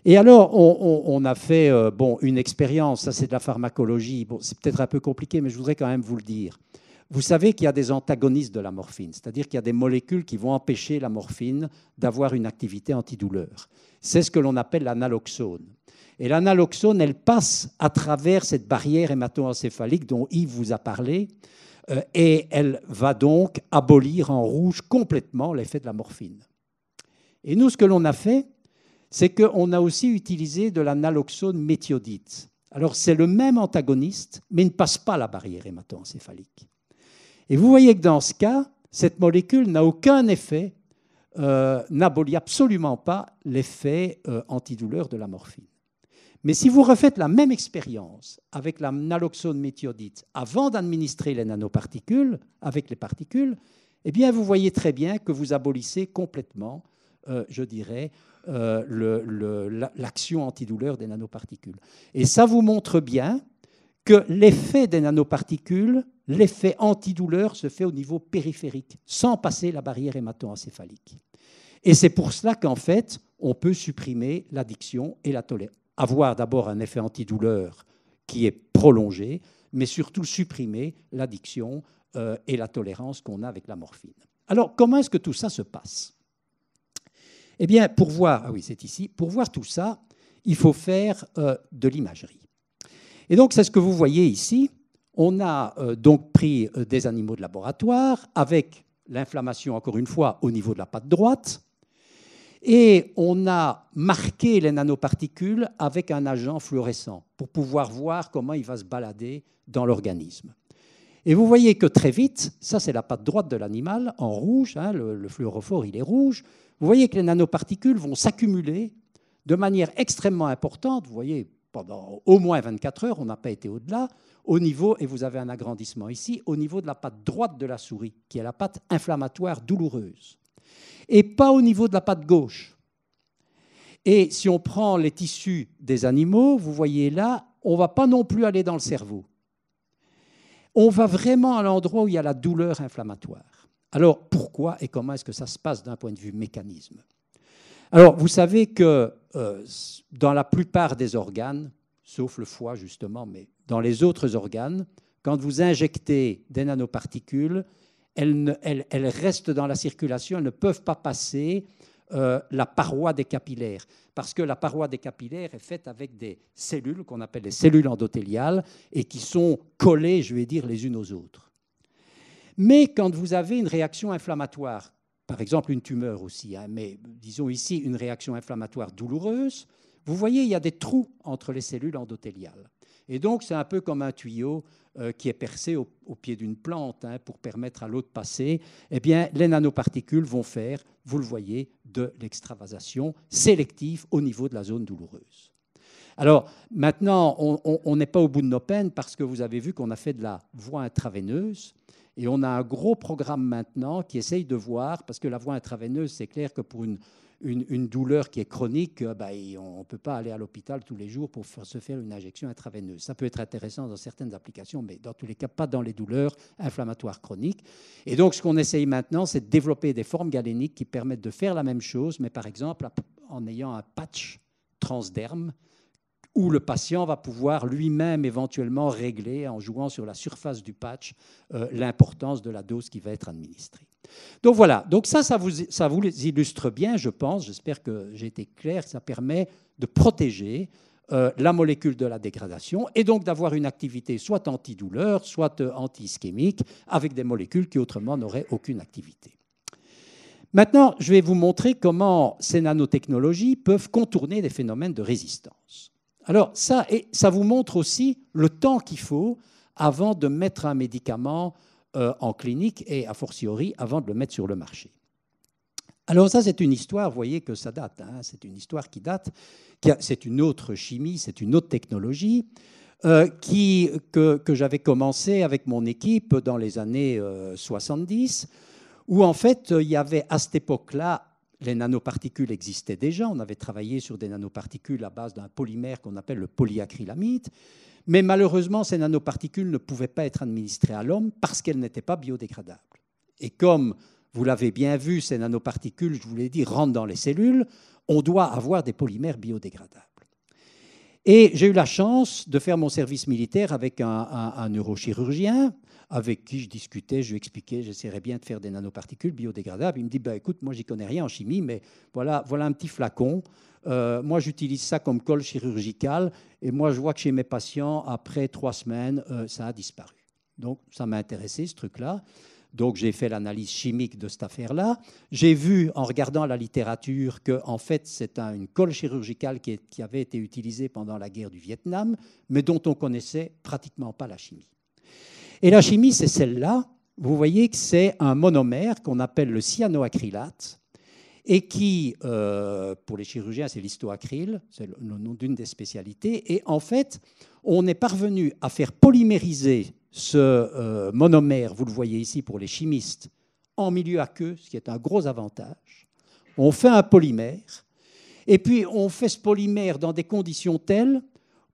Et alors, on, a fait euh, une expérience, ça c'est de la pharmacologie, c'est peut-être un peu compliqué, mais je voudrais quand même vous le dire. Vous savez qu'il y a des antagonistes de la morphine, c'est-à-dire qu'il y a des molécules qui vont empêcher la morphine d'avoir une activité antidouleur. C'est ce que l'on appelle l'analoxone. Et l'analoxone, elle passe à travers cette barrière hémato dont Yves vous a parlé, euh, et elle va donc abolir en rouge complètement l'effet de la morphine. Et nous, ce que l'on a fait, c'est qu'on a aussi utilisé de la naloxone méthiodite. Alors c'est le même antagoniste, mais il ne passe pas la barrière hémato-encéphalique. Et vous voyez que dans ce cas, cette molécule n'a aucun effet, euh, n'abolit absolument pas l'effet euh, antidouleur de la morphine. Mais si vous refaites la même expérience avec la naloxone méthiodite avant d'administrer les nanoparticules, avec les particules, eh bien vous voyez très bien que vous abolissez complètement euh, je dirais, euh, l'action antidouleur des nanoparticules. Et ça vous montre bien que l'effet des nanoparticules, l'effet antidouleur se fait au niveau périphérique, sans passer la barrière hémato-encéphalique. Et c'est pour cela qu'en fait, on peut supprimer l'addiction et la tolérance. Avoir d'abord un effet antidouleur qui est prolongé, mais surtout supprimer l'addiction euh, et la tolérance qu'on a avec la morphine. Alors, comment est-ce que tout ça se passe eh bien, pour voir, ah oui, c'est ici, pour voir tout ça, il faut faire euh, de l'imagerie. Et donc, c'est ce que vous voyez ici. On a euh, donc pris euh, des animaux de laboratoire avec l'inflammation, encore une fois, au niveau de la patte droite. Et on a marqué les nanoparticules avec un agent fluorescent pour pouvoir voir comment il va se balader dans l'organisme. Et vous voyez que très vite, ça c'est la patte droite de l'animal en rouge, hein, le, le fluorophore il est rouge, vous voyez que les nanoparticules vont s'accumuler de manière extrêmement importante. Vous voyez, pendant au moins 24 heures, on n'a pas été au-delà, au niveau, et vous avez un agrandissement ici, au niveau de la patte droite de la souris, qui est la patte inflammatoire douloureuse, et pas au niveau de la patte gauche. Et si on prend les tissus des animaux, vous voyez là, on ne va pas non plus aller dans le cerveau. On va vraiment à l'endroit où il y a la douleur inflammatoire. Alors pourquoi et comment est-ce que ça se passe d'un point de vue mécanisme Alors vous savez que euh, dans la plupart des organes, sauf le foie justement, mais dans les autres organes, quand vous injectez des nanoparticules, elles, restent dans la circulation, elles ne peuvent pas passer euh, la paroi des capillaires, parce que la paroi des capillaires est faite avec des cellules qu'on appelle les cellules endothéliales et qui sont collées, je vais dire, les unes aux autres. Mais quand vous avez une réaction inflammatoire, par exemple une tumeur aussi, hein, mais disons ici une réaction inflammatoire douloureuse, vous voyez, il y a des trous entre les cellules endothéliales. Et donc, c'est un peu comme un tuyau euh, qui est percé au, pied d'une plante hein, pour permettre à l'eau de passer. Eh bien, les nanoparticules vont faire, vous le voyez, de l'extravasation sélective au niveau de la zone douloureuse. Alors, maintenant, on n'est pas au bout de nos peines parce que vous avez vu qu'on a fait de la voie intraveineuse. Et on a un gros programme maintenant qui essaye de voir, parce que la voie intraveineuse, c'est clair que pour une, douleur qui est chronique, euh, bah, on ne peut pas aller à l'hôpital tous les jours pour se faire une injection intraveineuse. Ça peut être intéressant dans certaines applications, mais dans tous les cas, pas dans les douleurs inflammatoires chroniques. Et donc, ce qu'on essaye maintenant, c'est de développer des formes galéniques qui permettent de faire la même chose, mais par exemple en ayant un patch transderme où le patient va pouvoir lui-même éventuellement régler, en jouant sur la surface du patch, euh, l'importance de la dose qui va être administrée. Donc voilà, donc ça, ça vous, illustre bien, je pense, j'espère que j'ai été clair, ça permet de protéger euh, la molécule de la dégradation et donc d'avoir une activité soit antidouleur, soit euh, anti-ischémique, avec des molécules qui autrement n'auraient aucune activité. Maintenant, je vais vous montrer comment ces nanotechnologies peuvent contourner des phénomènes de résistance. Alors ça, ça vous montre aussi le temps qu'il faut avant de mettre un médicament euh, en clinique et a fortiori avant de le mettre sur le marché. Alors ça, c'est une histoire, vous voyez que ça date, hein. c'est une histoire qui date, c'est une autre chimie, c'est une autre technologie euh, que, j'avais commencé avec mon équipe dans les années 70, euh, où en fait, il y avait à cette époque-là les nanoparticules existaient déjà. On avait travaillé sur des nanoparticules à base d'un polymère qu'on appelle le polyacrylamide. Mais malheureusement, ces nanoparticules ne pouvaient pas être administrées à l'homme parce qu'elles n'étaient pas biodégradables. Et comme vous l'avez bien vu, ces nanoparticules, je vous l'ai dit, rentrent dans les cellules, on doit avoir des polymères biodégradables. Et j'ai eu la chance de faire mon service militaire avec un, un neurochirurgien avec qui je discutais, je lui expliquais, j'essaierais bien de faire des nanoparticules biodégradables. Il me dit, bah, écoute, moi, j'y connais rien en chimie, mais voilà, voilà un petit flacon. Euh, moi, j'utilise ça comme colle chirurgicale et moi, je vois que chez mes patients, après trois semaines, euh, ça a disparu. Donc, ça m'a intéressé, ce truc-là. Donc, j'ai fait l'analyse chimique de cette affaire-là. J'ai vu, en regardant la littérature, que, en fait, c'est une colle chirurgicale qui, qui avait été utilisée pendant la guerre du Vietnam, mais dont on connaissait pratiquement pas la chimie. Et la chimie, c'est celle-là. Vous voyez que c'est un monomère qu'on appelle le cyanoacrylate et qui, euh, pour les chirurgiens, c'est l'histoacryl, c'est le nom d'une des spécialités. Et en fait, on est parvenu à faire polymériser ce euh, monomère, vous le voyez ici pour les chimistes, en milieu aqueux, ce qui est un gros avantage. On fait un polymère, et puis on fait ce polymère dans des conditions telles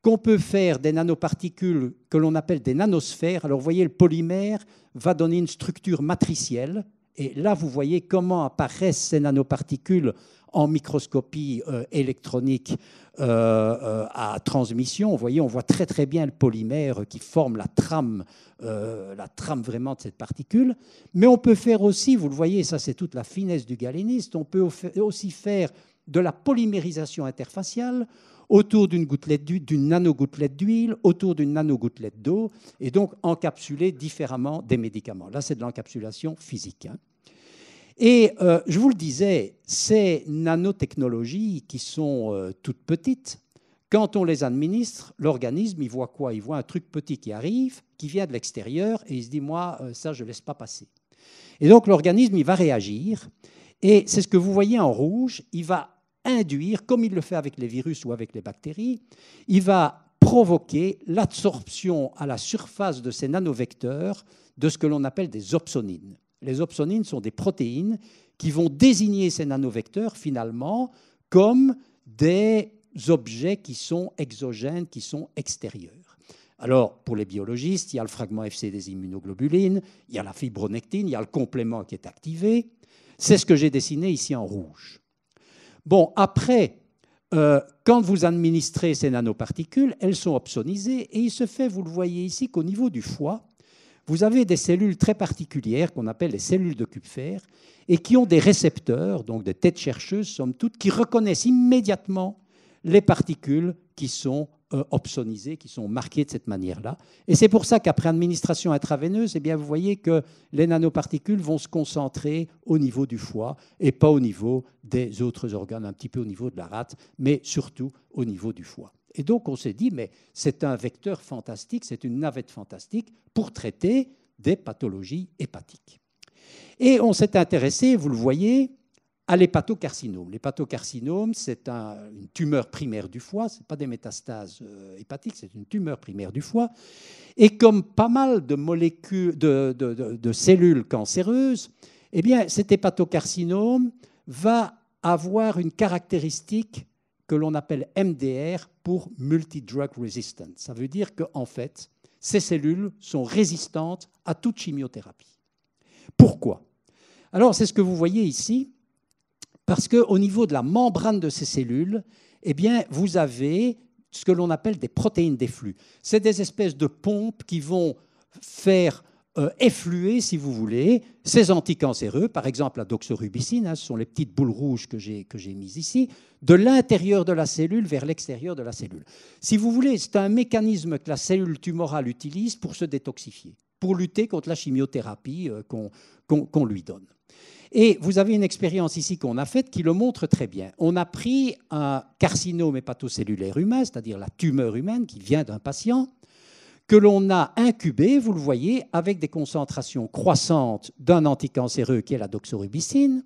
qu'on peut faire des nanoparticules que l'on appelle des nanosphères. Alors vous voyez, le polymère va donner une structure matricielle. Et là, vous voyez comment apparaissent ces nanoparticules en microscopie euh, électronique euh, euh, à transmission. Vous voyez, on voit très très bien le polymère qui forme la trame, la trame vraiment de cette particule. Mais on peut faire aussi, vous le voyez, ça c'est toute la finesse du galéniste, on peut aussi faire de la polymérisation interfaciale autour d'une gouttelette d'huile, d'une nanogouttelette d'huile, autour d'une nanogouttelette d'eau, et donc encapsuler différemment des médicaments. Là, c'est de l'encapsulation physique. Hein. Et euh, je vous le disais, ces nanotechnologies qui sont euh, toutes petites, quand on les administre, l'organisme, il voit quoi Il voit un truc petit qui arrive, qui vient de l'extérieur, et il se dit, moi, euh, ça, je ne laisse pas passer. Et donc l'organisme, il va réagir. Et c'est ce que vous voyez en rouge, il va induire, comme il le fait avec les virus ou avec les bactéries, il va provoquer l'absorption à la surface de ces nanovecteurs de ce que l'on appelle des opsonines. Les opsonines sont des protéines qui vont désigner ces nanovecteurs finalement comme des objets qui sont exogènes, qui sont extérieurs. Alors, pour les biologistes, il y a le fragment FC des immunoglobulines, il y a la fibronectine, il y a le complément qui est activé. C'est ce que j'ai dessiné ici en rouge. Bon, après, euh, quand vous administrez ces nanoparticules, elles sont opsonisées et il se fait, vous le voyez ici, qu'au niveau du foie, vous avez des cellules très particulières qu'on appelle les cellules de Kupfer et qui ont des récepteurs, donc des têtes chercheuses, somme toute, qui reconnaissent immédiatement les particules qui sont euh, opsonisées, qui sont marquées de cette manière-là. Et c'est pour ça qu'après administration intraveineuse, eh bien, vous voyez que les nanoparticules vont se concentrer au niveau du foie et pas au niveau des autres organes, un petit peu au niveau de la rate, mais surtout au niveau du foie. Et donc on s'est dit, mais c'est un vecteur fantastique, c'est une navette fantastique pour traiter des pathologies hépatiques. Et on s'est intéressé, vous le voyez, à l'hépatocarcinome. L'hépatocarcinome, c'est une tumeur primaire du foie, ce n'est pas des métastases euh, hépatiques, c'est une tumeur primaire du foie. Et comme pas mal de, molécules, de, cellules cancéreuses, eh bien, cet hépatocarcinome va avoir une caractéristique que l'on appelle MDR pour multi-drug resistance. Ça veut dire qu'en fait, ces cellules sont résistantes à toute chimiothérapie. Pourquoi Alors, c'est ce que vous voyez ici. Parce qu'au niveau de la membrane de ces cellules, eh vous avez ce que l'on appelle des protéines d'efflux. C'est des espèces de pompes qui vont faire euh, effluer, si vous voulez, ces anticancéreux, par exemple la doxorubicine, hein, ce sont les petites boules rouges que j'ai, que mises ici, de l'intérieur de la cellule vers l'extérieur de la cellule. Si vous voulez, c'est un mécanisme que la cellule tumorale utilise pour se détoxifier, pour lutter contre la chimiothérapie euh, qu'on lui donne. Et vous avez une expérience ici qu'on a faite qui le montre très bien. On a pris un carcinome hépatocellulaire humain, c'est-à-dire la tumeur humaine qui vient d'un patient, que l'on a incubé, vous le voyez, avec des concentrations croissantes d'un anticancéreux qui est la doxorubicine.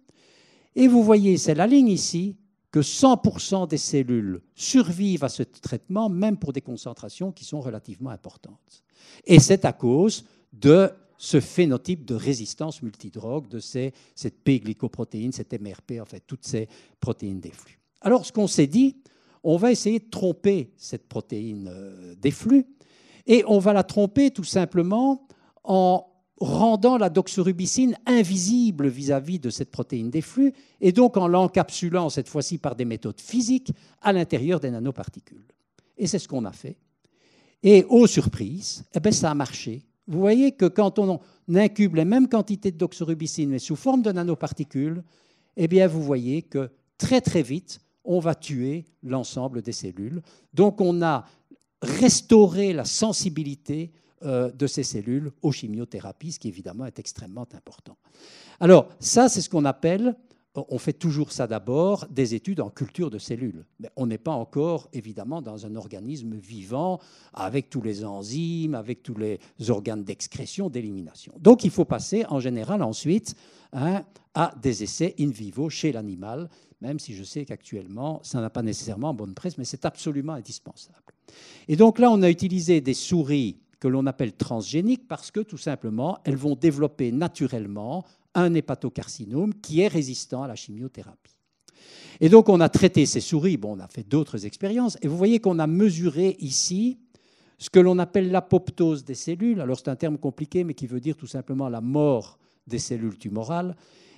Et vous voyez, c'est la ligne ici, que 100% des cellules survivent à ce traitement, même pour des concentrations qui sont relativement importantes. Et c'est à cause de ce phénotype de résistance multidrogue de cette P-glycoprotéine, cette MRP, en fait, toutes ces protéines des flux. Alors, ce qu'on s'est dit, on va essayer de tromper cette protéine euh, des flux et on va la tromper tout simplement en rendant la doxorubicine invisible vis-à-vis de cette protéine des flux et donc en l'encapsulant cette fois-ci par des méthodes physiques à l'intérieur des nanoparticules. Et c'est ce qu'on a fait. Et aux surprises, eh ben, ça a marché vous voyez que quand on incube les mêmes quantités de d'oxorubicine, mais sous forme de nanoparticules, eh vous voyez que très très vite, on va tuer l'ensemble des cellules. Donc, on a restauré la sensibilité euh, de ces cellules aux chimiothérapies, ce qui évidemment est extrêmement important. Alors, ça, c'est ce qu'on appelle on fait toujours ça d'abord, des études en culture de cellules. Mais on n'est pas encore, évidemment, dans un organisme vivant avec tous les enzymes, avec tous les organes d'excrétion, d'élimination. Donc il faut passer, en général, ensuite, hein, à des essais in vivo chez l'animal, même si je sais qu'actuellement, ça n'a pas nécessairement bonne presse, mais c'est absolument indispensable. Et donc là, on a utilisé des souris que l'on appelle transgéniques parce que tout simplement, elles vont développer naturellement un hépatocarcinome qui est résistant à la chimiothérapie. Et donc on a traité ces souris, bon, on a fait d'autres expériences, et vous voyez qu'on a mesuré ici ce que l'on appelle l'apoptose des cellules. Alors c'est un terme compliqué, mais qui veut dire tout simplement la mort des cellules tumorales.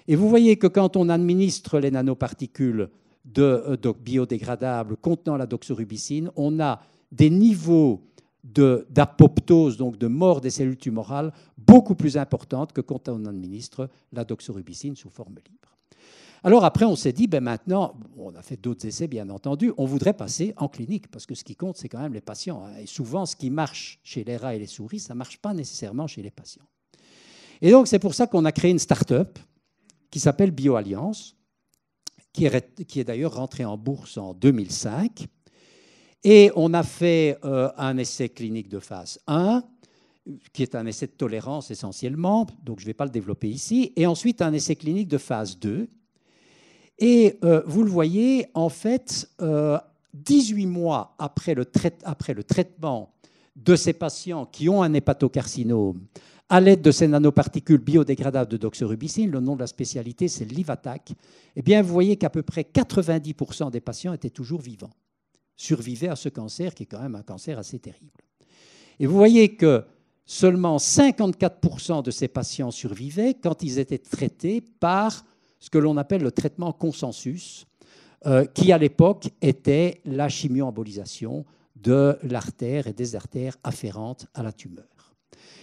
Et vous voyez que quand on administre les nanoparticules de, euh, biodégradables contenant la doxorubicine, on a des niveaux d'apoptose, donc de mort des cellules tumorales, beaucoup plus importante que quand on administre la doxorubicine sous forme libre. Alors après, on s'est dit, ben maintenant, on a fait d'autres essais, bien entendu, on voudrait passer en clinique, parce que ce qui compte, c'est quand même les patients. Hein. et souvent, ce qui marche chez les rats et les souris, ça ne marche pas nécessairement chez les patients. Et donc, c'est pour ça qu'on a créé une start-up qui s'appelle BioAlliance, qui qui est d'ailleurs rentrée en bourse en 2005 et on a fait euh, un essai clinique de phase 1, qui est un essai de tolérance essentiellement, donc je ne vais pas le développer ici, et ensuite un essai clinique de phase 2. Et euh, vous le voyez, en fait, 18 euh, mois après le, après le traitement de ces patients qui ont un hépatocarcinome, à l'aide de ces nanoparticules biodégradables de doxorubicine, le nom de la spécialité c'est Livatac, eh bien vous voyez qu'à peu près 90% des patients étaient toujours vivants survivaient à ce cancer, qui est quand même un cancer assez terrible. Et vous voyez que seulement 54% de ces patients survivaient quand ils étaient traités par ce que l'on appelle le traitement consensus, euh, qui à l'époque était la chimioembolisation de l'artère et des artères afférentes à la tumeur.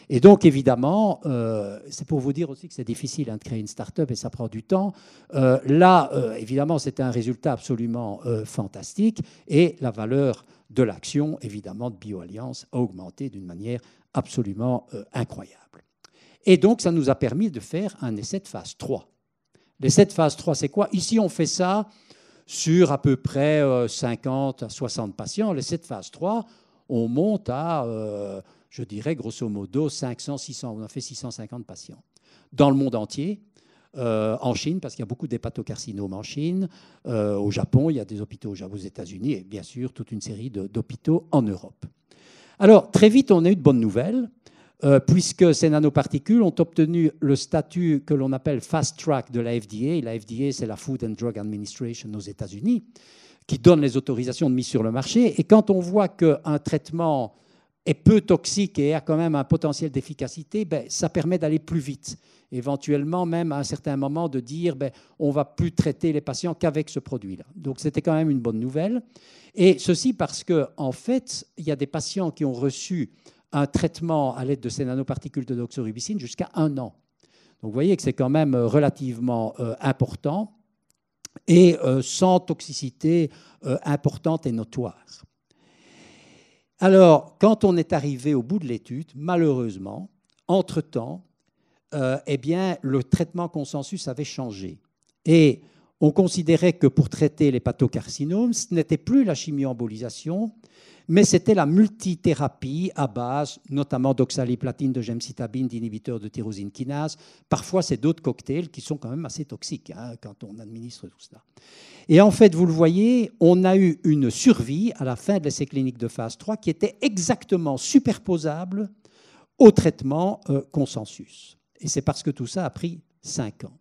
Et donc, évidemment, euh, c'est pour vous dire aussi que c'est difficile hein, de créer une start-up et ça prend du temps. Euh, là, euh, évidemment, c'était un résultat absolument fantastique et la valeur de l'action, évidemment, de BioAlliance a augmenté d'une manière absolument incroyable. Et donc, ça nous a permis de faire un essai de phase 3. L'essai de phase 3, c'est quoi Ici, on fait ça sur à peu près 50 à 60 patients. L'essai de phase 3, on monte à je dirais grosso modo 500, 600, on a fait 650 patients. Dans le monde entier, euh, en Chine, parce qu'il y a beaucoup d'hépatocarcinomes en Chine, euh, au Japon, il y a des hôpitaux aux États-Unis et bien sûr toute une série d'hôpitaux en Europe. Alors, très vite, on a eu de bonnes nouvelles, euh, puisque ces nanoparticules ont obtenu le statut que l'on appelle fast track de la FDA. La FDA, c'est la Food and Drug Administration aux États-Unis, qui donne les autorisations de mise sur le marché. Et quand on voit qu'un traitement est peu toxique et a quand même un potentiel d'efficacité, ben, ça permet d'aller plus vite. Éventuellement, même à un certain moment, de dire ben, on va plus traiter les patients qu'avec ce produit-là. Donc, c'était quand même une bonne nouvelle. Et ceci parce que, en fait, il y a des patients qui ont reçu un traitement à l'aide de ces nanoparticules de doxorubicine jusqu'à un an. Donc, vous voyez que c'est quand même euh, relativement euh, important et euh, sans toxicité importante et notoire. Alors, quand on est arrivé au bout de l'étude, malheureusement, entre-temps, euh, eh bien, le traitement consensus avait changé. Et on considérait que pour traiter les pathocarcinomes, ce n'était plus la chimioembolisation, mais c'était la multithérapie à base notamment d'oxaliplatine, de gemcitabine, d'inhibiteur de tyrosine kinase. Parfois, c'est d'autres cocktails qui sont quand même assez toxiques hein, quand on administre tout cela. Et en fait, vous le voyez, on a eu une survie à la fin de l'essai clinique de phase 3 qui était exactement superposable au traitement euh, consensus. Et c'est parce que tout ça a pris 5 ans.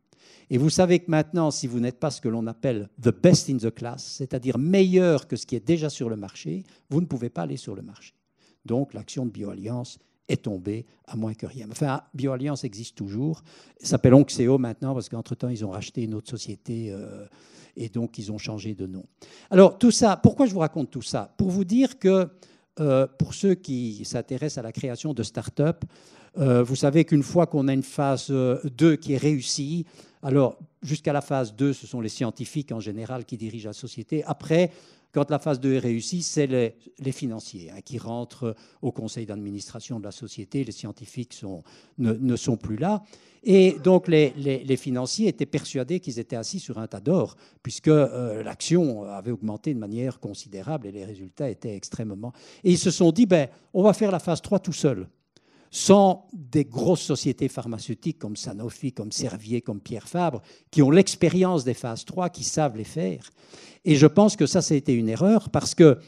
Et vous savez que maintenant, si vous n'êtes pas ce que l'on appelle the best in the class, c'est-à-dire meilleur que ce qui est déjà sur le marché, vous ne pouvez pas aller sur le marché. Donc l'action de BioAlliance est tombée à moins que rien. Enfin, BioAlliance existe toujours. Il s'appelle maintenant parce qu'entre-temps, ils ont racheté une autre société euh, et donc ils ont changé de nom. Alors tout ça, pourquoi je vous raconte tout ça Pour vous dire que euh, pour ceux qui s'intéressent à la création de start-up, euh, vous savez qu'une fois qu'on a une phase 2 euh, qui est réussie, alors jusqu'à la phase 2, ce sont les scientifiques en général qui dirigent la société. Après, quand la phase 2 est réussie, c'est les, financiers hein, qui rentrent au conseil d'administration de la société. Les scientifiques ne, sont plus là. Et donc les, financiers étaient persuadés qu'ils étaient assis sur un tas d'or, puisque euh, l'action avait augmenté de manière considérable et les résultats étaient extrêmement... Et ils se sont dit, ben, on va faire la phase 3 tout seul sont des grosses sociétés pharmaceutiques comme Sanofi, comme Servier, comme Pierre Fabre, qui ont l'expérience des phases 3, qui savent les faire. Et je pense que ça, a été une erreur parce que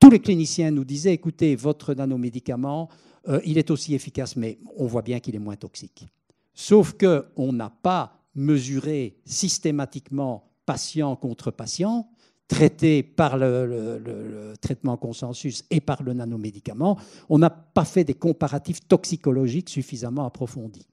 tous les cliniciens nous disaient, écoutez, votre nanomédicament, euh, il est aussi efficace, mais on voit bien qu'il est moins toxique. Sauf qu'on n'a pas mesuré systématiquement patient contre patient traité par le, traitement consensus et par le nanomédicament, on n'a pas fait des comparatifs toxicologiques suffisamment approfondis.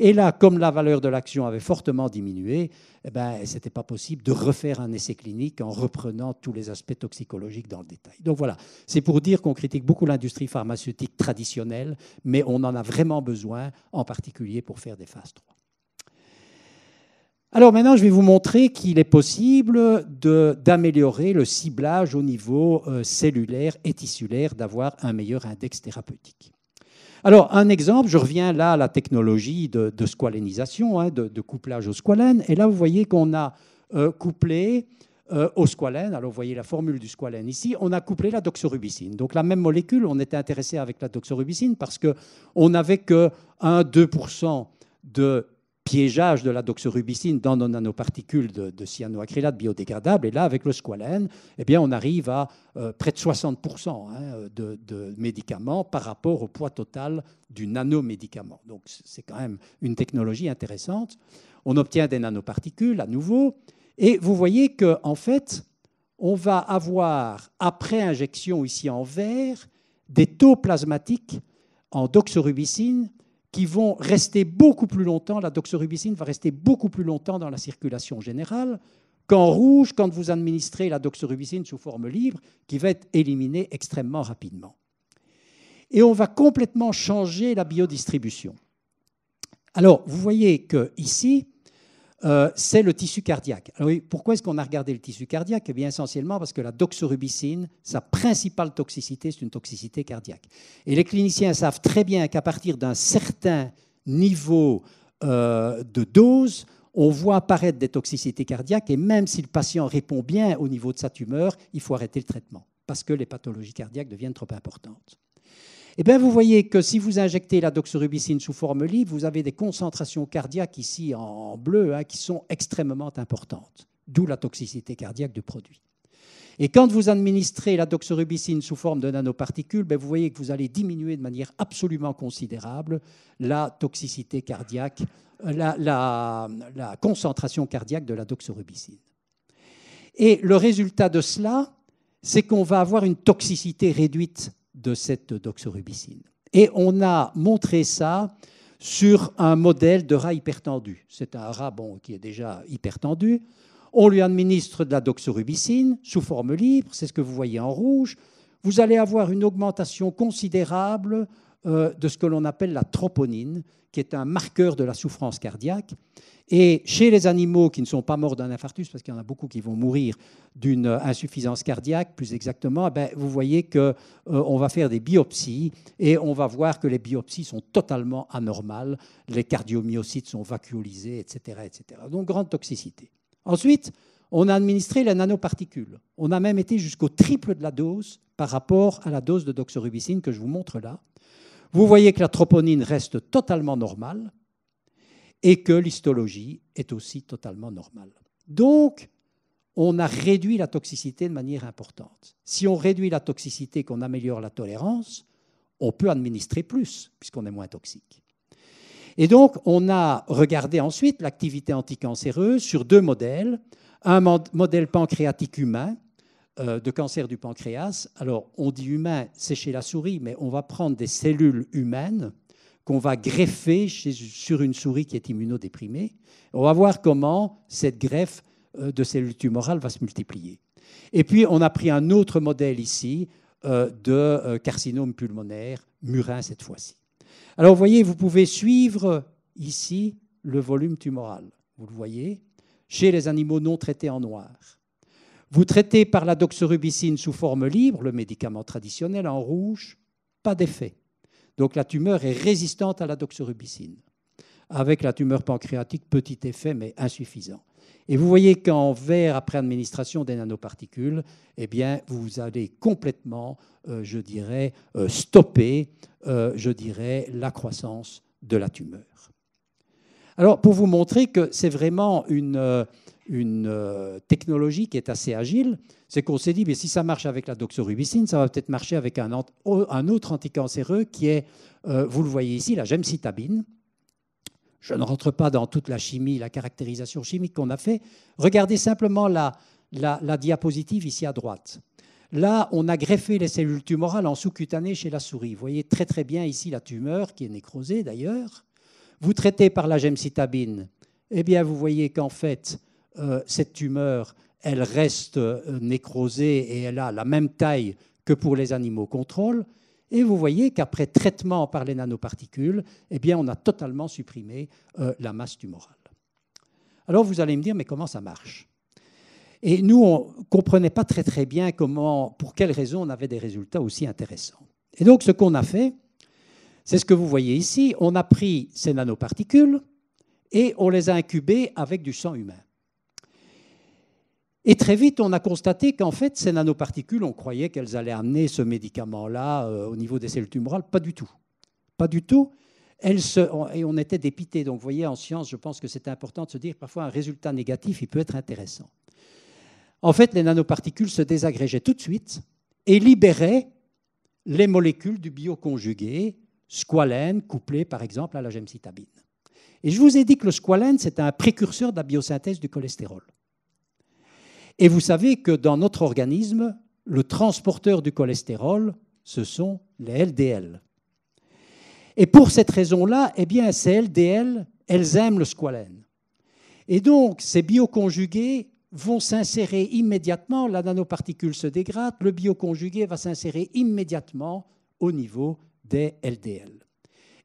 Et là, comme la valeur de l'action avait fortement diminué, eh ben, ce n'était pas possible de refaire un essai clinique en reprenant tous les aspects toxicologiques dans le détail. Donc voilà, c'est pour dire qu'on critique beaucoup l'industrie pharmaceutique traditionnelle, mais on en a vraiment besoin, en particulier pour faire des phases 3. Alors maintenant, je vais vous montrer qu'il est possible d'améliorer le ciblage au niveau euh, cellulaire et tissulaire, d'avoir un meilleur index thérapeutique. Alors, un exemple, je reviens là à la technologie de, squalénisation, hein, de, couplage au squalène. Et là, vous voyez qu'on a euh, couplé euh, au squalène, alors vous voyez la formule du squalène ici, on a couplé la doxorubicine. Donc, la même molécule, on était intéressé avec la doxorubicine parce qu'on n'avait que 1-2% de piégeage de la doxorubicine dans nos nanoparticules de, cyanoacrylate biodégradable. Et là, avec le squalène, eh on arrive à euh, près de 60% hein, de, médicaments par rapport au poids total du nanomédicament. Donc, c'est quand même une technologie intéressante. On obtient des nanoparticules à nouveau. Et vous voyez qu'en en fait, on va avoir, après injection ici en vert, des taux plasmatiques en doxorubicine qui vont rester beaucoup plus longtemps, la doxorubicine va rester beaucoup plus longtemps dans la circulation générale qu'en rouge quand vous administrez la doxorubicine sous forme libre, qui va être éliminée extrêmement rapidement. Et on va complètement changer la biodistribution. Alors, vous voyez que ici, euh, c'est le tissu cardiaque. pourquoi est-ce qu'on a regardé le tissu cardiaque Eh bien, essentiellement parce que la doxorubicine, sa principale toxicité, c'est une toxicité cardiaque. Et les cliniciens savent très bien qu'à partir d'un certain niveau euh, de dose, on voit apparaître des toxicités cardiaques et même si le patient répond bien au niveau de sa tumeur, il faut arrêter le traitement parce que les pathologies cardiaques deviennent trop importantes. Eh bien, vous voyez que si vous injectez la doxorubicine sous forme libre, vous avez des concentrations cardiaques ici en bleu hein, qui sont extrêmement importantes, d'où la toxicité cardiaque du produit. Et quand vous administrez la doxorubicine sous forme de nanoparticules, ben, vous voyez que vous allez diminuer de manière absolument considérable la toxicité cardiaque, euh, la, la concentration cardiaque de la doxorubicine. Et le résultat de cela, c'est qu'on va avoir une toxicité réduite de cette doxorubicine. Et on a montré ça sur un modèle de rat hypertendu. C'est un rat bon, qui est déjà hypertendu. On lui administre de la doxorubicine sous forme libre, c'est ce que vous voyez en rouge. Vous allez avoir une augmentation considérable euh, de ce que l'on appelle la troponine, qui est un marqueur de la souffrance cardiaque. Et chez les animaux qui ne sont pas morts d'un infarctus, parce qu'il y en a beaucoup qui vont mourir d'une euh, insuffisance cardiaque, plus exactement, eh ben, vous voyez qu'on euh, va faire des biopsies et on va voir que les biopsies sont totalement anormales, les cardiomyocytes sont vacuolisés, etc. etc. Donc grande toxicité. Ensuite, on a administré les nanoparticules. On a même été jusqu'au triple de la dose par rapport à la dose de doxorubicine que je vous montre là. Vous voyez que la troponine reste totalement normale et que l'histologie est aussi totalement normale. Donc, on a réduit la toxicité de manière importante. Si on réduit la toxicité, qu'on améliore la tolérance, on peut administrer plus, puisqu'on est moins toxique. Et donc, on a regardé ensuite l'activité anticancéreuse sur deux modèles. Un modèle pancréatique humain, euh, de cancer du pancréas. Alors, on dit humain, c'est chez la souris, mais on va prendre des cellules humaines qu'on va greffer sur une souris qui est immunodéprimée. On va voir comment cette greffe euh, de cellules tumorales va se multiplier. Et puis, on a pris un autre modèle ici euh, de carcinome pulmonaire, murin cette fois-ci. Alors, vous voyez, vous pouvez suivre ici le volume tumoral. Vous le voyez, chez les animaux non traités en noir. Vous traitez par la doxorubicine sous forme libre, le médicament traditionnel en rouge, pas d'effet. Donc la tumeur est résistante à la doxorubicine. Avec la tumeur pancréatique, petit effet, mais insuffisant. Et vous voyez qu'en vert, après administration des nanoparticules, eh bien, vous allez complètement, euh, je dirais, euh, stopper, euh, je dirais, la croissance de la tumeur. Alors, pour vous montrer que c'est vraiment une, une euh, technologie qui est assez agile, c'est qu'on s'est dit, mais si ça marche avec la doxorubicine, ça va peut-être marcher avec un, autre anticancéreux qui est, euh, vous le voyez ici, la gemcitabine. Je ne rentre pas dans toute la chimie, la caractérisation chimique qu'on a fait. Regardez simplement la, diapositive ici à droite. Là, on a greffé les cellules tumorales en sous-cutané chez la souris. Vous voyez très très bien ici la tumeur qui est nécrosée d'ailleurs. Vous traitez par la gemcitabine. Eh bien, vous voyez qu'en fait, euh, cette tumeur, elle reste euh, nécrosée et elle a la même taille que pour les animaux contrôle. Et vous voyez qu'après traitement par les nanoparticules, eh on a totalement supprimé euh, la masse tumorale. Alors vous allez me dire, mais comment ça marche Et nous, on ne comprenait pas très très bien comment, pour quelles raisons on avait des résultats aussi intéressants. Et donc ce qu'on a fait, c'est ce que vous voyez ici, on a pris ces nanoparticules et on les a incubées avec du sang humain. Et très vite, on a constaté qu'en fait, ces nanoparticules, on croyait qu'elles allaient amener ce médicament-là euh, au niveau des cellules tumorales. Pas du tout. Pas du tout. Elles se, et on était dépité. Donc, vous voyez, en science, je pense que c'est important de se dire parfois un résultat négatif, il peut être intéressant. En fait, les nanoparticules se désagrégeaient tout de suite et libéraient les molécules du bioconjugué, squalène, couplé par exemple à la gemcitabine. Et je vous ai dit que le squalène, c'est un précurseur de la biosynthèse du cholestérol. Et vous savez que dans notre organisme, le transporteur du cholestérol, ce sont les LDL. Et pour cette raison-là, eh ces LDL, elles aiment le squalène. Et donc, ces bioconjugués vont s'insérer immédiatement, la nanoparticule se dégrade, le bioconjugué va s'insérer immédiatement au niveau des LDL.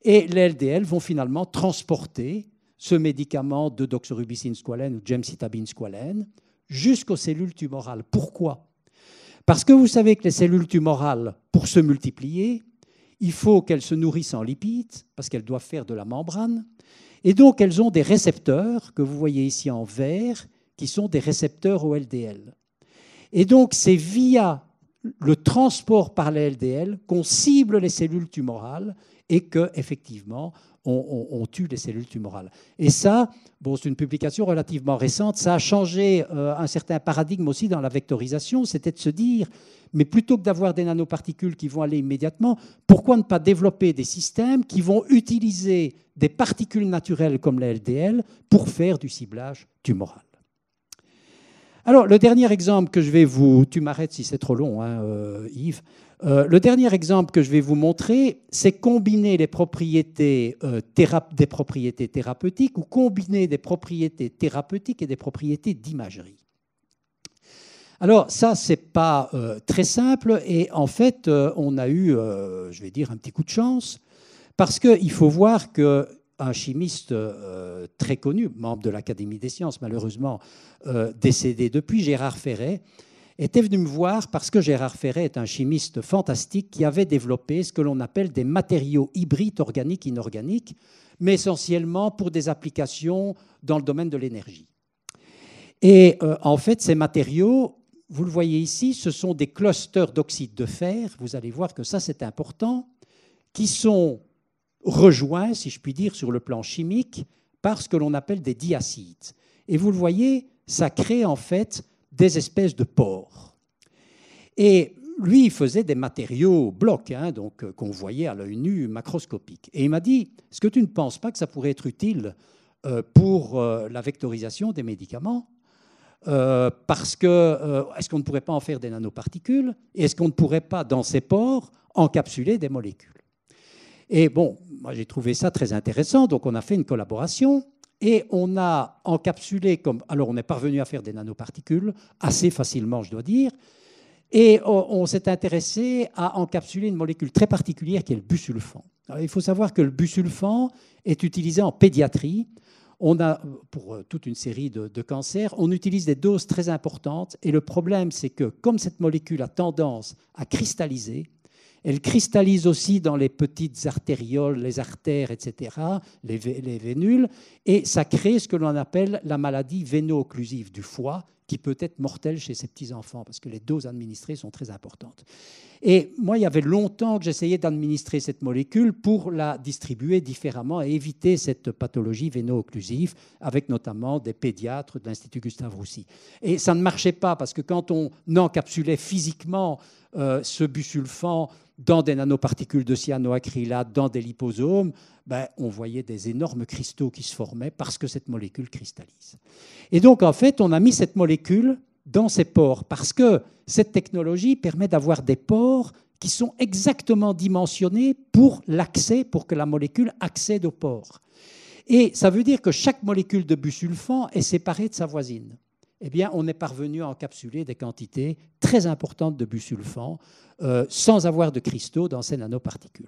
Et les LDL vont finalement transporter ce médicament de doxorubicine squalène ou gemcitabine squalène jusqu'aux cellules tumorales. Pourquoi Parce que vous savez que les cellules tumorales, pour se multiplier, il faut qu'elles se nourrissent en lipides, parce qu'elles doivent faire de la membrane. Et donc, elles ont des récepteurs, que vous voyez ici en vert, qui sont des récepteurs au LDL. Et donc, c'est via le transport par les LDL qu'on cible les cellules tumorales et que, effectivement, on, tue les cellules tumorales. Et ça, bon, c'est une publication relativement récente, ça a changé euh, un certain paradigme aussi dans la vectorisation, c'était de se dire, mais plutôt que d'avoir des nanoparticules qui vont aller immédiatement, pourquoi ne pas développer des systèmes qui vont utiliser des particules naturelles comme la LDL pour faire du ciblage tumoral alors, le dernier exemple que je vais vous... Tu m'arrêtes si c'est trop long, hein, euh, Yves. Euh, le dernier exemple que je vais vous montrer, c'est combiner les propriétés, euh, des propriétés thérapeutiques ou combiner des propriétés thérapeutiques et des propriétés d'imagerie. Alors ça, n'est pas euh, très simple et en fait, on a eu, je vais dire, un petit coup de chance parce qu'il faut voir que chimiste très connu, membre de l'Académie des sciences, malheureusement décédé depuis, Gérard Ferret, était venu me voir parce que Gérard Ferret est un chimiste fantastique qui avait développé ce que l'on appelle des matériaux hybrides organiques inorganiques, mais essentiellement pour des applications dans le domaine de l'énergie. Et euh, en fait, ces matériaux, vous le voyez ici, ce sont des clusters d'oxyde de fer, vous allez voir que ça c'est important, qui sont rejoints, si je puis dire, sur le plan chimique par ce que l'on appelle des diacides. Et vous le voyez, ça crée en fait des espèces de pores. Et lui, il faisait des matériaux blocs, hein, donc euh, qu'on voyait à l'œil nu, macroscopique. Et il m'a dit Est-ce que tu ne penses pas que ça pourrait être utile euh, pour euh, la vectorisation des médicaments parce que est-ce qu'on ne pourrait pas en faire des nanoparticules et est-ce qu'on ne pourrait pas dans ces pores encapsuler des molécules Et bon, moi j'ai trouvé ça très intéressant, donc on a fait une collaboration et on a encapsulé, comme, alors on est parvenu à faire des nanoparticules, assez facilement je dois dire, et on, s'est intéressé à encapsuler une molécule très particulière qui est le busulfan. il faut savoir que le busulfan est utilisé en pédiatrie. On a, pour euh, toute une série de cancers, on utilise des doses très importantes. Et le problème, c'est que comme cette molécule a tendance à cristalliser, elle cristallise aussi dans les petites artérioles, les artères, etc., les, les vénules, et ça crée ce que l'on appelle la maladie véno-occlusive du foie, qui peut être mortelle chez ces petits-enfants, parce que les doses administrées sont très importantes. Et moi, il y avait longtemps que j'essayais d'administrer cette molécule pour la distribuer différemment et éviter cette pathologie véno-occlusive, avec notamment des pédiatres de l'Institut Gustave Roussy. Et ça ne marchait pas, parce que quand on encapsulait physiquement euh, ce busulfant dans des nanoparticules de cyanoacrylate, dans des liposomes, ben, on voyait des énormes cristaux qui se formaient parce que cette molécule cristallise. Et donc, en fait, on a mis cette molécule dans ces pores parce que cette technologie permet d'avoir des pores qui sont exactement dimensionnés pour l'accès, pour que la molécule accède au pores. Et ça veut dire que chaque molécule de busulfan est séparée de sa voisine. Eh bien, on est parvenu à encapsuler des quantités très importantes de busulfan euh, sans avoir de cristaux dans ces nanoparticules.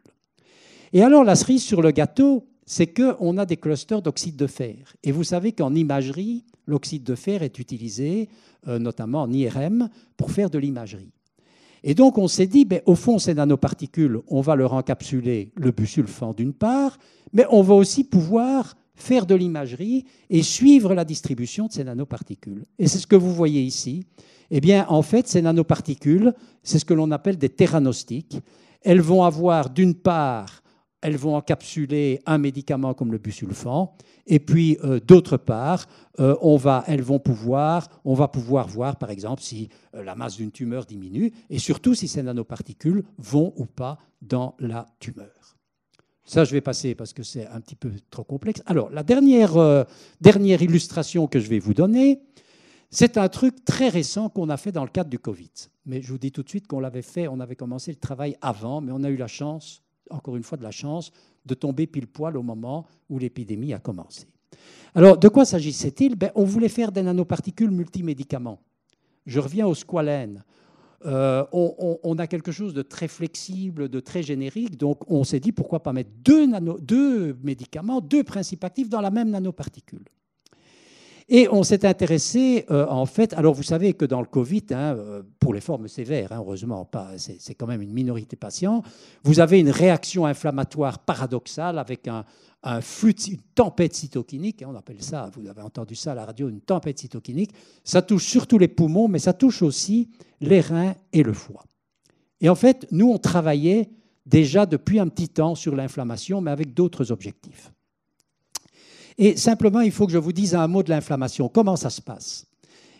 Et alors, la cerise sur le gâteau, c'est qu'on a des clusters d'oxyde de fer. Et vous savez qu'en imagerie, l'oxyde de fer est utilisé, euh, notamment en IRM, pour faire de l'imagerie. Et donc on s'est dit, ben, au fond, ces nanoparticules, on va leur encapsuler le busulfan d'une part, mais on va aussi pouvoir faire de l'imagerie et suivre la distribution de ces nanoparticules. Et c'est ce que vous voyez ici. Eh bien, en fait, ces nanoparticules, c'est ce que l'on appelle des terranostiques. Elles vont avoir, d'une part, elles vont encapsuler un médicament comme le busulfan, et puis euh, d'autre part, euh, on va, elles vont pouvoir, on va pouvoir voir par exemple si euh, la masse d'une tumeur diminue, et surtout si ces nanoparticules vont ou pas dans la tumeur. Ça, je vais passer parce que c'est un petit peu trop complexe. Alors, la dernière, euh, dernière illustration que je vais vous donner, c'est un truc très récent qu'on a fait dans le cadre du Covid. Mais je vous dis tout de suite qu'on l'avait fait, on avait commencé le travail avant, mais on a eu la chance, encore une fois de la chance, de tomber pile poil au moment où l'épidémie a commencé. Alors, de quoi s'agissait-il ben, On voulait faire des nanoparticules multimédicaments. Je reviens au squalène. Euh, on, a quelque chose de très flexible, de très générique. Donc, on s'est dit pourquoi pas mettre deux, nano, deux médicaments, deux principes actifs dans la même nanoparticule. Et on s'est intéressé, euh, en fait, alors vous savez que dans le Covid, hein, euh, pour les formes sévères, hein, heureusement, c'est quand même une minorité de patients, vous avez une réaction inflammatoire paradoxale avec un, un flux, une tempête cytokinique, hein, on appelle ça, vous avez entendu ça à la radio, une tempête cytokinique. Ça touche surtout les poumons, mais ça touche aussi les reins et le foie. Et en fait, nous, on travaillait déjà depuis un petit temps sur l'inflammation, mais avec d'autres objectifs. Et simplement, il faut que je vous dise un mot de l'inflammation. Comment ça se passe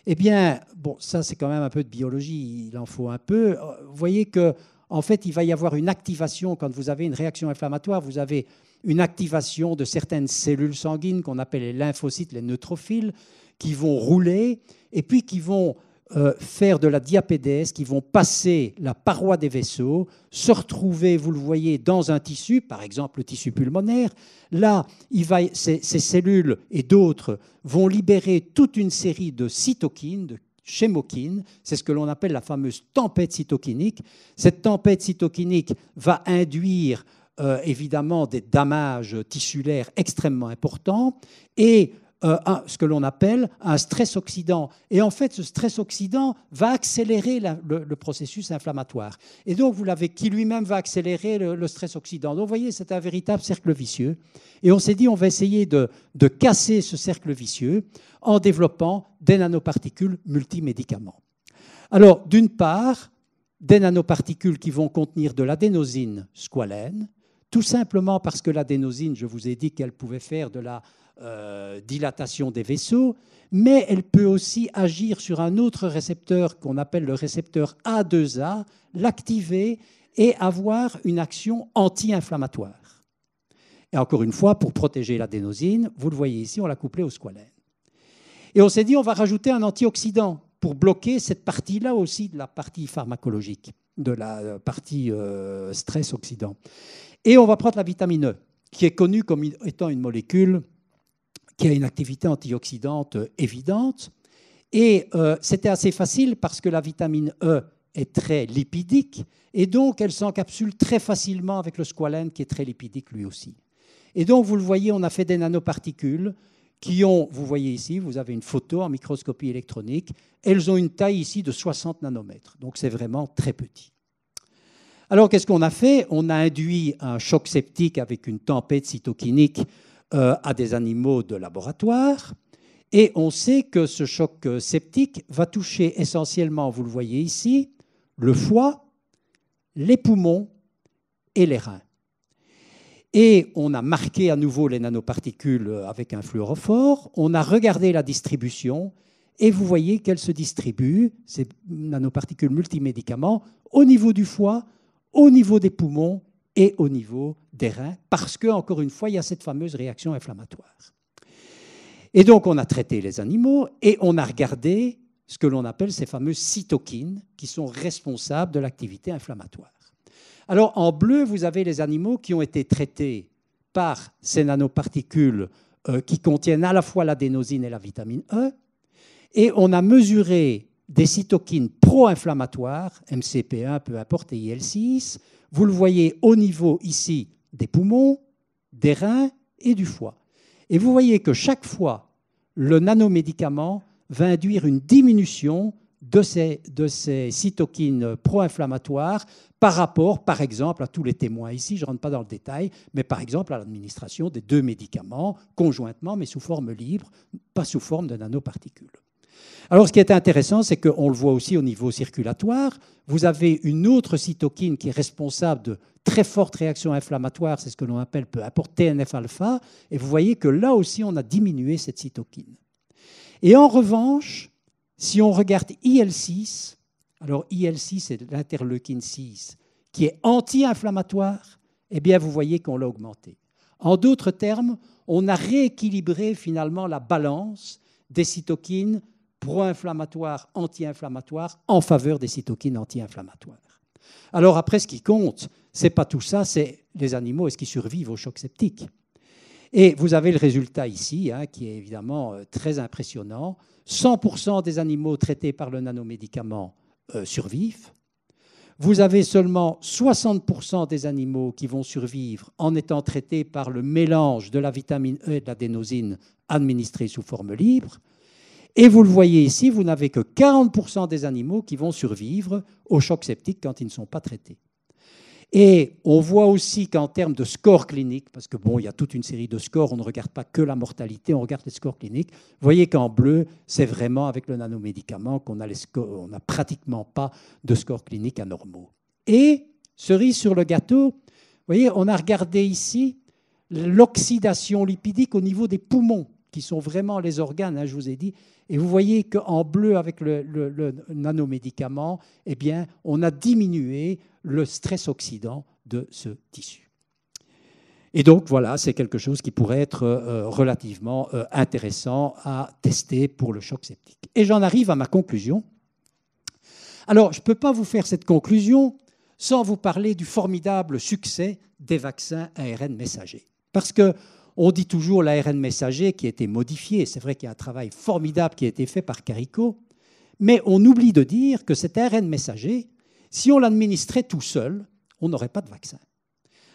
Eh bien, bon, ça c'est quand même un peu de biologie, il en faut un peu. Vous voyez que, en fait, il va y avoir une activation quand vous avez une réaction inflammatoire. Vous avez une activation de certaines cellules sanguines qu'on appelle les lymphocytes, les neutrophiles, qui vont rouler et puis qui vont euh, faire de la diapédèse, qui vont passer la paroi des vaisseaux, se retrouver, vous le voyez, dans un tissu, par exemple le tissu pulmonaire. Là, ces, cellules et d'autres vont libérer toute une série de cytokines, de chémokines. C'est ce que l'on appelle la fameuse tempête cytokinique. Cette tempête cytokinique va induire euh, évidemment des dommages tissulaires extrêmement importants et euh, ce que l'on appelle un stress oxydant. Et en fait, ce stress oxydant va accélérer le, processus inflammatoire. Et donc, vous l'avez, qui lui-même va accélérer le, stress oxydant. Donc, vous voyez, c'est un véritable cercle vicieux. Et on s'est dit, on va essayer de, de casser ce cercle vicieux en développant des nanoparticules multimédicaments. Alors, d'une part, des nanoparticules qui vont contenir de l'adénosine squalène, tout simplement parce que l'adénosine, je vous ai dit qu'elle pouvait faire de la euh, dilatation des vaisseaux, mais elle peut aussi agir sur un autre récepteur qu'on appelle le récepteur A2A, l'activer et avoir une action anti-inflammatoire. Et encore une fois, pour protéger l'adénosine, vous le voyez ici, on l'a couplé au squalène. Et on s'est dit, on va rajouter un antioxydant pour bloquer cette partie-là aussi de la partie pharmacologique, de la euh, partie euh, stress-oxydant. Et on va prendre la vitamine E, qui est connue comme étant une molécule qui a une activité antioxydante évidente. Et euh, c'était assez facile parce que la vitamine E est très lipidique et donc elle s'encapsule très facilement avec le squalène qui est très lipidique lui aussi. Et donc vous le voyez, on a fait des nanoparticules qui ont, vous voyez ici, vous avez une photo en microscopie électronique, elles ont une taille ici de 60 nanomètres. Donc c'est vraiment très petit. Alors, qu'est-ce qu'on a fait On a induit un choc septique avec une tempête cytokinique euh, à des animaux de laboratoire. Et on sait que ce choc euh, septique va toucher essentiellement, vous le voyez ici, le foie, les poumons et les reins. Et on a marqué à nouveau les nanoparticules euh, avec un fluorophore, on a regardé la distribution, et vous voyez qu'elles se distribuent, ces nanoparticules multimédicaments, au niveau du foie, au niveau des poumons et au niveau des reins, parce que, encore une fois, il y a cette fameuse réaction inflammatoire. Et donc, on a traité les animaux et on a regardé ce que l'on appelle ces fameuses cytokines qui sont responsables de l'activité inflammatoire. Alors, en bleu, vous avez les animaux qui ont été traités par ces nanoparticules euh, qui contiennent à la fois l'adénosine et la vitamine E. Et on a mesuré des cytokines pro-inflammatoires, MCP1, peu importe, et IL6. Vous le voyez au niveau ici des poumons, des reins et du foie. Et vous voyez que chaque fois, le nanomédicament va induire une diminution de ces, de ces cytokines pro-inflammatoires par rapport, par exemple, à tous les témoins ici, je ne rentre pas dans le détail, mais par exemple à l'administration des deux médicaments conjointement, mais sous forme libre, pas sous forme de nanoparticules. Alors ce qui est intéressant, c'est qu'on le voit aussi au niveau circulatoire. Vous avez une autre cytokine qui est responsable de très fortes réactions inflammatoires, c'est ce que l'on appelle peu importe TNF-alpha, et vous voyez que là aussi on a diminué cette cytokine. Et en revanche, si on regarde IL6, alors IL6 c'est l'interleukine 6 qui est anti-inflammatoire, eh bien vous voyez qu'on l'a augmenté. En d'autres termes, on a rééquilibré finalement la balance des cytokines pro-inflammatoires, anti-inflammatoires, en faveur des cytokines anti-inflammatoires. Alors après, ce qui compte, c'est pas tout ça, c'est les animaux, est-ce qu'ils survivent au choc septique Et vous avez le résultat ici, hein, qui est évidemment euh, très impressionnant. 100% des animaux traités par le nanomédicament euh, survivent. Vous avez seulement 60% des animaux qui vont survivre en étant traités par le mélange de la vitamine E et de l'adénosine administrée sous forme libre. Et vous le voyez ici, vous n'avez que 40% des animaux qui vont survivre au choc septique quand ils ne sont pas traités. Et on voit aussi qu'en termes de score clinique, parce que bon, il y a toute une série de scores, on ne regarde pas que la mortalité, on regarde les scores cliniques. Vous voyez qu'en bleu, c'est vraiment avec le nanomédicament qu'on n'a pratiquement pas de scores cliniques anormaux. Et cerise sur le gâteau, vous voyez, on a regardé ici l'oxydation lipidique au niveau des poumons, qui sont vraiment les organes, hein, je vous ai dit, et vous voyez qu'en bleu, avec le, le, nanomédicament, eh bien, on a diminué le stress oxydant de ce tissu. Et donc voilà, c'est quelque chose qui pourrait être euh, relativement euh, intéressant à tester pour le choc septique. Et j'en arrive à ma conclusion. Alors, je ne peux pas vous faire cette conclusion sans vous parler du formidable succès des vaccins ARN messagers. Parce que on dit toujours l'ARN messager qui a été modifié. C'est vrai qu'il y a un travail formidable qui a été fait par Carico. Mais on oublie de dire que cet ARN messager, si on l'administrait tout seul, on n'aurait pas de vaccin.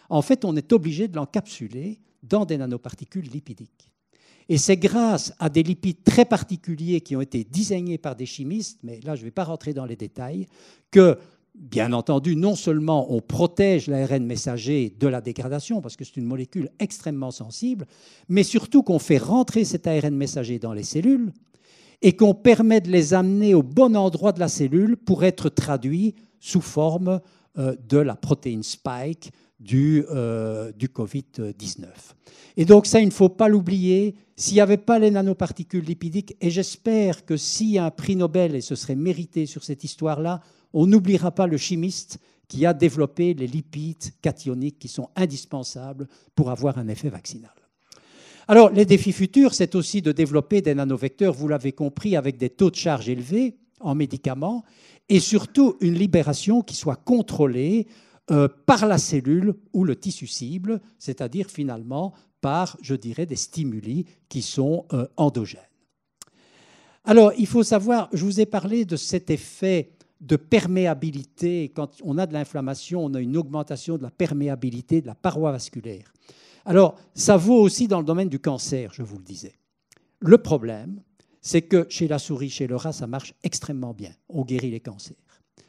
En fait, on est obligé de l'encapsuler dans des nanoparticules lipidiques. Et c'est grâce à des lipides très particuliers qui ont été désignés par des chimistes, mais là je ne vais pas rentrer dans les détails, que Bien entendu, non seulement on protège l'ARN messager de la dégradation, parce que c'est une molécule extrêmement sensible, mais surtout qu'on fait rentrer cet ARN messager dans les cellules et qu'on permet de les amener au bon endroit de la cellule pour être traduit sous forme euh, de la protéine spike du, euh, Covid-19. Et donc ça, il ne faut pas l'oublier. S'il n'y avait pas les nanoparticules lipidiques, et j'espère que si un prix Nobel, et ce serait mérité sur cette histoire-là, on n'oubliera pas le chimiste qui a développé les lipides cationiques qui sont indispensables pour avoir un effet vaccinal. Alors, les défis futurs, c'est aussi de développer des nanovecteurs, vous l'avez compris, avec des taux de charge élevés en médicaments, et surtout une libération qui soit contrôlée euh, par la cellule ou le tissu cible, c'est-à-dire finalement par, je dirais, des stimuli qui sont euh, endogènes. Alors, il faut savoir, je vous ai parlé de cet effet de perméabilité. Quand on a de l'inflammation, on a une augmentation de la perméabilité de la paroi vasculaire. Alors, ça vaut aussi dans le domaine du cancer, je vous le disais. Le problème, c'est que chez la souris, chez le rat, ça marche extrêmement bien. On guérit les cancers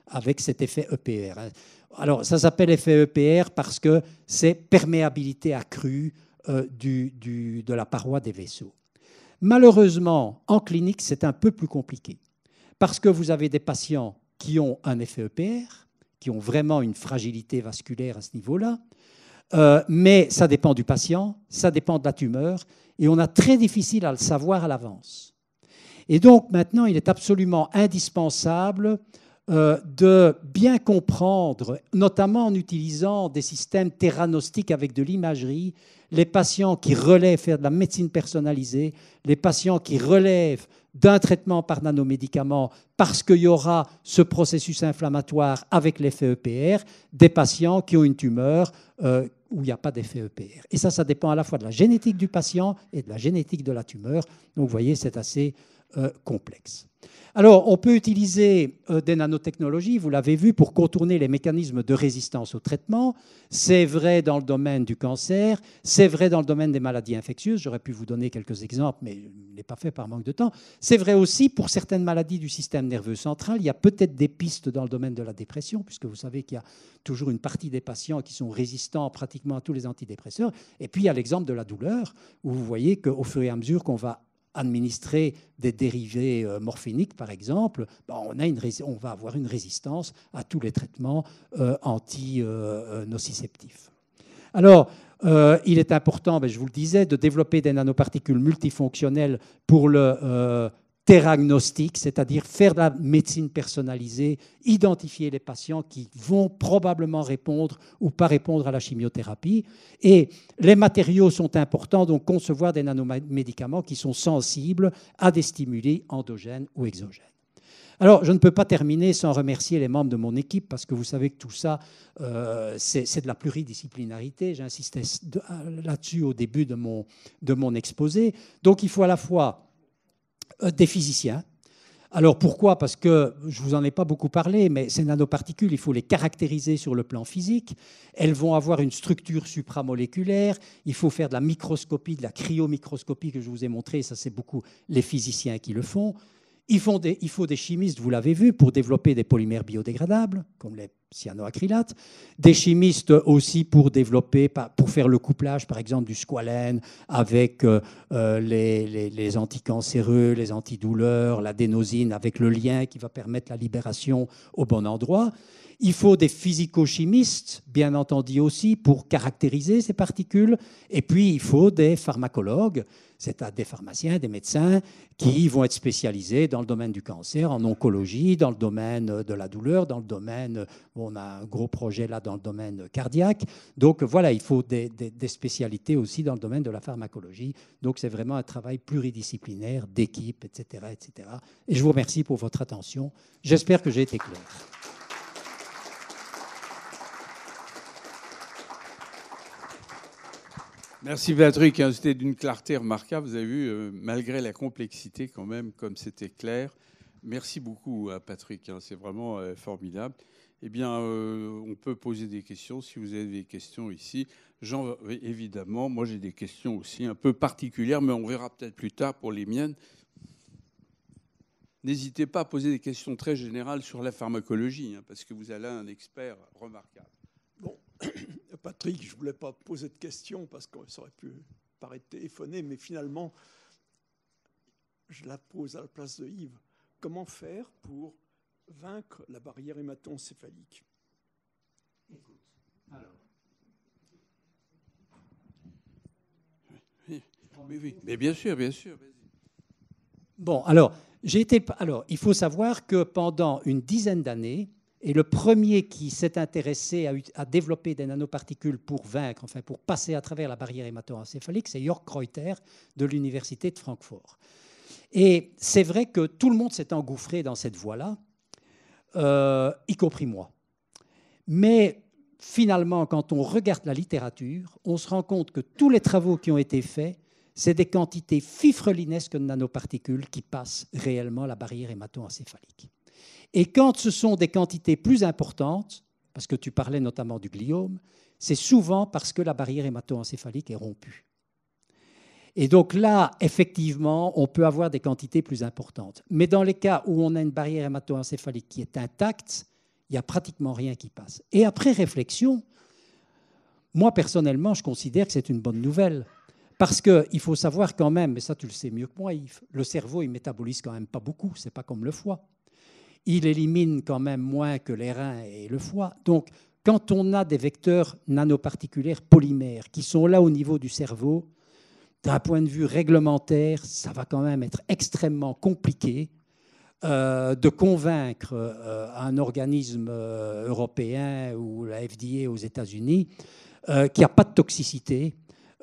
avec cet effet EPR. Alors, ça s'appelle effet EPR parce que c'est perméabilité accrue euh, du, de la paroi des vaisseaux. Malheureusement, en clinique, c'est un peu plus compliqué parce que vous avez des patients qui ont un effet EPR, qui ont vraiment une fragilité vasculaire à ce niveau-là, euh, mais ça dépend du patient, ça dépend de la tumeur, et on a très difficile à le savoir à l'avance. Et donc maintenant, il est absolument indispensable euh, de bien comprendre, notamment en utilisant des systèmes théranostiques avec de l'imagerie, les patients qui relèvent de la médecine personnalisée, les patients qui relèvent d'un traitement par nanomédicament parce qu'il y aura ce processus inflammatoire avec l'effet EPR, des patients qui ont une tumeur euh, où il n'y a pas d'effet EPR. Et ça, ça dépend à la fois de la génétique du patient et de la génétique de la tumeur. Donc vous voyez, c'est assez euh, complexe. Alors, on peut utiliser euh, des nanotechnologies, vous l'avez vu, pour contourner les mécanismes de résistance au traitement. C'est vrai dans le domaine du cancer, c'est vrai dans le domaine des maladies infectieuses. J'aurais pu vous donner quelques exemples, mais je ne l'ai pas fait par manque de temps. C'est vrai aussi pour certaines maladies du système nerveux central. Il y a peut-être des pistes dans le domaine de la dépression, puisque vous savez qu'il y a toujours une partie des patients qui sont résistants pratiquement à tous les antidépresseurs. Et puis, il y a l'exemple de la douleur, où vous voyez qu'au fur et à mesure qu'on va administrer des dérivés euh, morphiniques, par exemple, bah, on, a une, on, va avoir une résistance à tous les traitements euh, anti-nociceptifs. Euh, Alors, il est important, ben, je vous le disais, de développer des nanoparticules multifonctionnelles pour le théragnostique, c'est-à-dire faire de la médecine personnalisée, identifier les patients qui vont probablement répondre ou pas répondre à la chimiothérapie. Et les matériaux sont importants, donc concevoir des nanomédicaments qui sont sensibles à des stimuli endogènes ou exogènes. Alors, je ne peux pas terminer sans remercier les membres de mon équipe, parce que vous savez que tout ça, euh, c'est de la pluridisciplinarité. J'insistais euh, là-dessus au début de mon exposé. Donc, il faut à la fois euh, des physiciens. Alors pourquoi Parce que je vous en ai pas beaucoup parlé, mais ces nanoparticules, il faut les caractériser sur le plan physique. Elles vont avoir une structure supramoléculaire. Il faut faire de la microscopie, de la cryomicroscopie que je vous ai montré, Ça, c'est beaucoup les physiciens qui le font. Il faut, des, chimistes, vous l'avez vu, pour développer des polymères biodégradables, comme les cyanoacrylates, des chimistes aussi pour pour faire le couplage, par exemple, du squalène avec euh, euh, les, les, les, anticancéreux, les antidouleurs, l'adénosine, avec le lien qui va permettre la libération au bon endroit. Il faut des physico-chimistes, bien entendu aussi, pour caractériser ces particules. Et puis, il faut des pharmacologues, c'est-à-dire des pharmaciens, des médecins, qui vont être spécialisés dans le domaine du cancer, en oncologie, dans le domaine de la douleur, dans le domaine, on a un gros projet là dans le domaine cardiaque. Donc voilà, il faut des, spécialités aussi dans le domaine de la pharmacologie. Donc c'est vraiment un travail pluridisciplinaire, d'équipe, etc., etc. Et je vous remercie pour votre attention. J'espère que j'ai été clair. Merci Patrick, hein, c'était d'une clarté remarquable. Vous avez vu, euh, malgré la complexité quand même, comme c'était clair. Merci beaucoup à euh, Patrick, hein, c'est vraiment euh, formidable. Eh bien, on peut poser des questions si vous avez des questions ici. Jean, évidemment, moi j'ai des questions aussi un peu particulières, mais on verra peut-être plus tard pour les miennes. N'hésitez pas à poser des questions très générales sur la pharmacologie, hein, parce que vous avez un expert remarquable. Patrick, je ne voulais pas poser de questions parce qu'on aurait pu paraître téléphoné, mais finalement, je la pose à la place de Yves. Comment faire pour vaincre la barrière hématoncéphalique Écoute, Oui, mais bien sûr, bien sûr. Bon, alors, j'ai été. Alors, il faut savoir que pendant une dizaine d'années, et le premier qui s'est intéressé à, développer des nanoparticules pour vaincre, enfin pour passer à travers la barrière hémato-encéphalique, c'est Jörg Kreuter de l'Université de Francfort. Et c'est vrai que tout le monde s'est engouffré dans cette voie-là, euh, y compris moi. Mais finalement, quand on regarde la littérature, on se rend compte que tous les travaux qui ont été faits, c'est des quantités fifrelinesques de nanoparticules qui passent réellement la barrière hémato-encéphalique. Et quand ce sont des quantités plus importantes, parce que tu parlais notamment du gliome, c'est souvent parce que la barrière hémato est rompue. Et donc là, effectivement, on peut avoir des quantités plus importantes. Mais dans les cas où on a une barrière hémato qui est intacte, il n'y a pratiquement rien qui passe. Et après réflexion, moi personnellement, je considère que c'est une bonne nouvelle. Parce qu'il faut savoir quand même, et ça tu le sais mieux que moi, Yves, le cerveau, il métabolise quand même pas beaucoup, ce n'est pas comme le foie il élimine quand même moins que les reins et le foie. Donc, quand on a des vecteurs nanoparticulaires polymères qui sont là au niveau du cerveau, d'un point de vue réglementaire, ça va quand même être extrêmement compliqué euh, de convaincre euh, un organisme euh, européen ou la FDA aux États-Unis qu'il n'y a pas de toxicité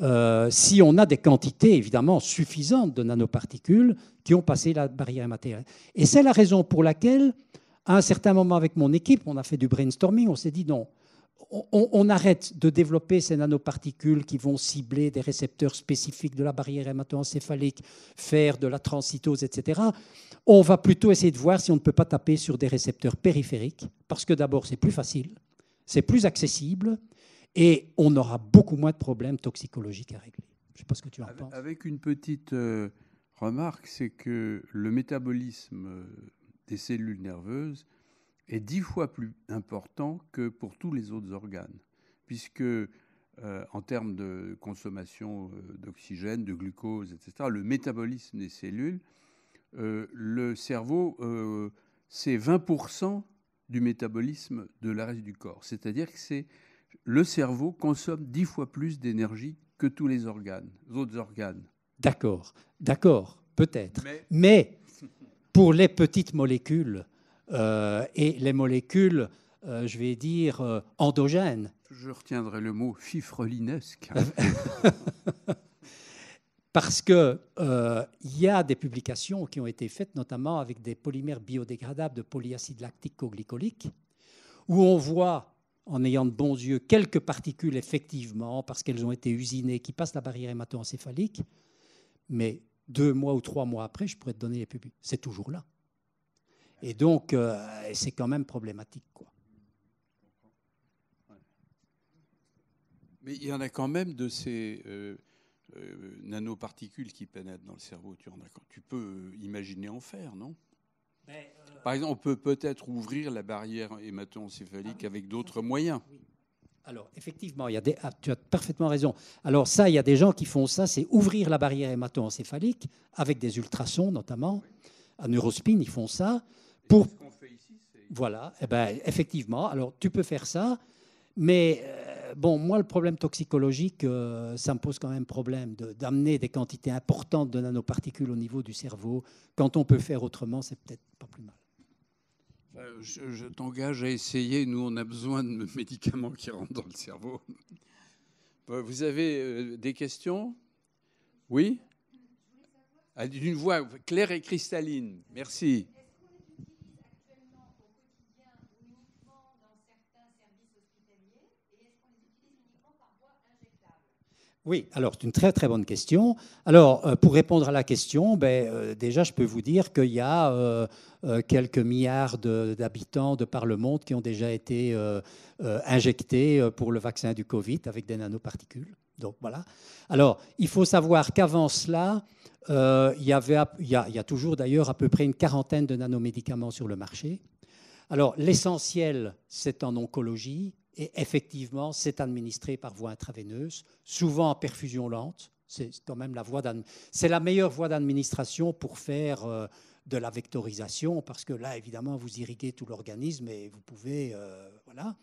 euh, si on a des quantités évidemment suffisantes de nanoparticules qui ont passé la barrière matérielle. Et c'est la raison pour laquelle, à un certain moment avec mon équipe, on a fait du brainstorming, on s'est dit non, on, arrête de développer ces nanoparticules qui vont cibler des récepteurs spécifiques de la barrière hémato-encéphalique, faire de la transcytose, etc. On va plutôt essayer de voir si on ne peut pas taper sur des récepteurs périphériques, parce que d'abord c'est plus facile, c'est plus accessible, et on aura beaucoup moins de problèmes toxicologiques à régler. Je ne sais pas ce que tu en avec, penses. Avec une petite euh, remarque, c'est que le métabolisme euh, des cellules nerveuses est dix fois plus important que pour tous les autres organes, puisque euh, en termes de consommation d'oxygène, de glucose, etc., le métabolisme des cellules, le cerveau, c'est 20% du métabolisme de l'arrêt du corps. C'est-à-dire que c'est le cerveau consomme dix fois plus d'énergie que tous les organes, autres organes. D'accord, d'accord, peut-être. Mais... pour les petites molécules euh, et les molécules, euh, je vais dire, euh, endogènes. Je retiendrai le mot fifrelinesque. parce qu'il y a des publications qui ont été faites, notamment avec des polymères biodégradables de polyacide co glycolique où on voit en ayant de bons yeux quelques particules, effectivement, parce qu'elles ont été usinées, qui passent la barrière hémato mais deux mois ou trois mois après, je pourrais te donner les pupilles. C'est toujours là. Et donc, euh, c'est quand même problématique. Quoi. Mais il y en a quand même de ces euh, euh, nanoparticules qui pénètrent dans le cerveau. Tu, en as, tu peux imaginer en faire, non ben, euh, Par exemple, on peut peut-être ouvrir la barrière hémato ah avec d'autres moyens. Alors, effectivement, il ah, tu as parfaitement raison. Alors, ça, il y a des gens qui font ça, c'est ouvrir la barrière hémato avec des ultrasons, notamment. À Neurospin, ils font ça. Voilà, eh ben, effectivement. Alors, tu peux faire ça. Mais euh, bon, moi, le problème toxicologique, euh, ça me pose quand même problème d'amener des quantités importantes de nanoparticules au niveau du cerveau. Quand on peut faire autrement, c'est peut-être pas plus mal. Euh, je, t'engage à essayer. Nous, on a besoin de médicaments qui rentrent dans le cerveau. vous avez des questions Oui ah, D'une voix claire et cristalline. Merci. Oui, alors c'est une très très bonne question. Alors euh, pour répondre à la question, ben, euh, déjà je peux vous dire qu'il y a euh, quelques milliards d'habitants de, par le monde qui ont déjà été injectés pour le vaccin du Covid avec des nanoparticules. Donc voilà. Alors il faut savoir qu'avant cela, il, y avait, il y a toujours d'ailleurs à peu près une quarantaine de nanomédicaments sur le marché. Alors l'essentiel, c'est en oncologie, et effectivement, c'est administré par voie intraveineuse, souvent en perfusion lente. C'est quand même la voie C'est la meilleure voie d'administration pour faire euh, de la vectorisation, parce que là, évidemment, vous irriguez tout l'organisme et vous pouvez, euh, voilà.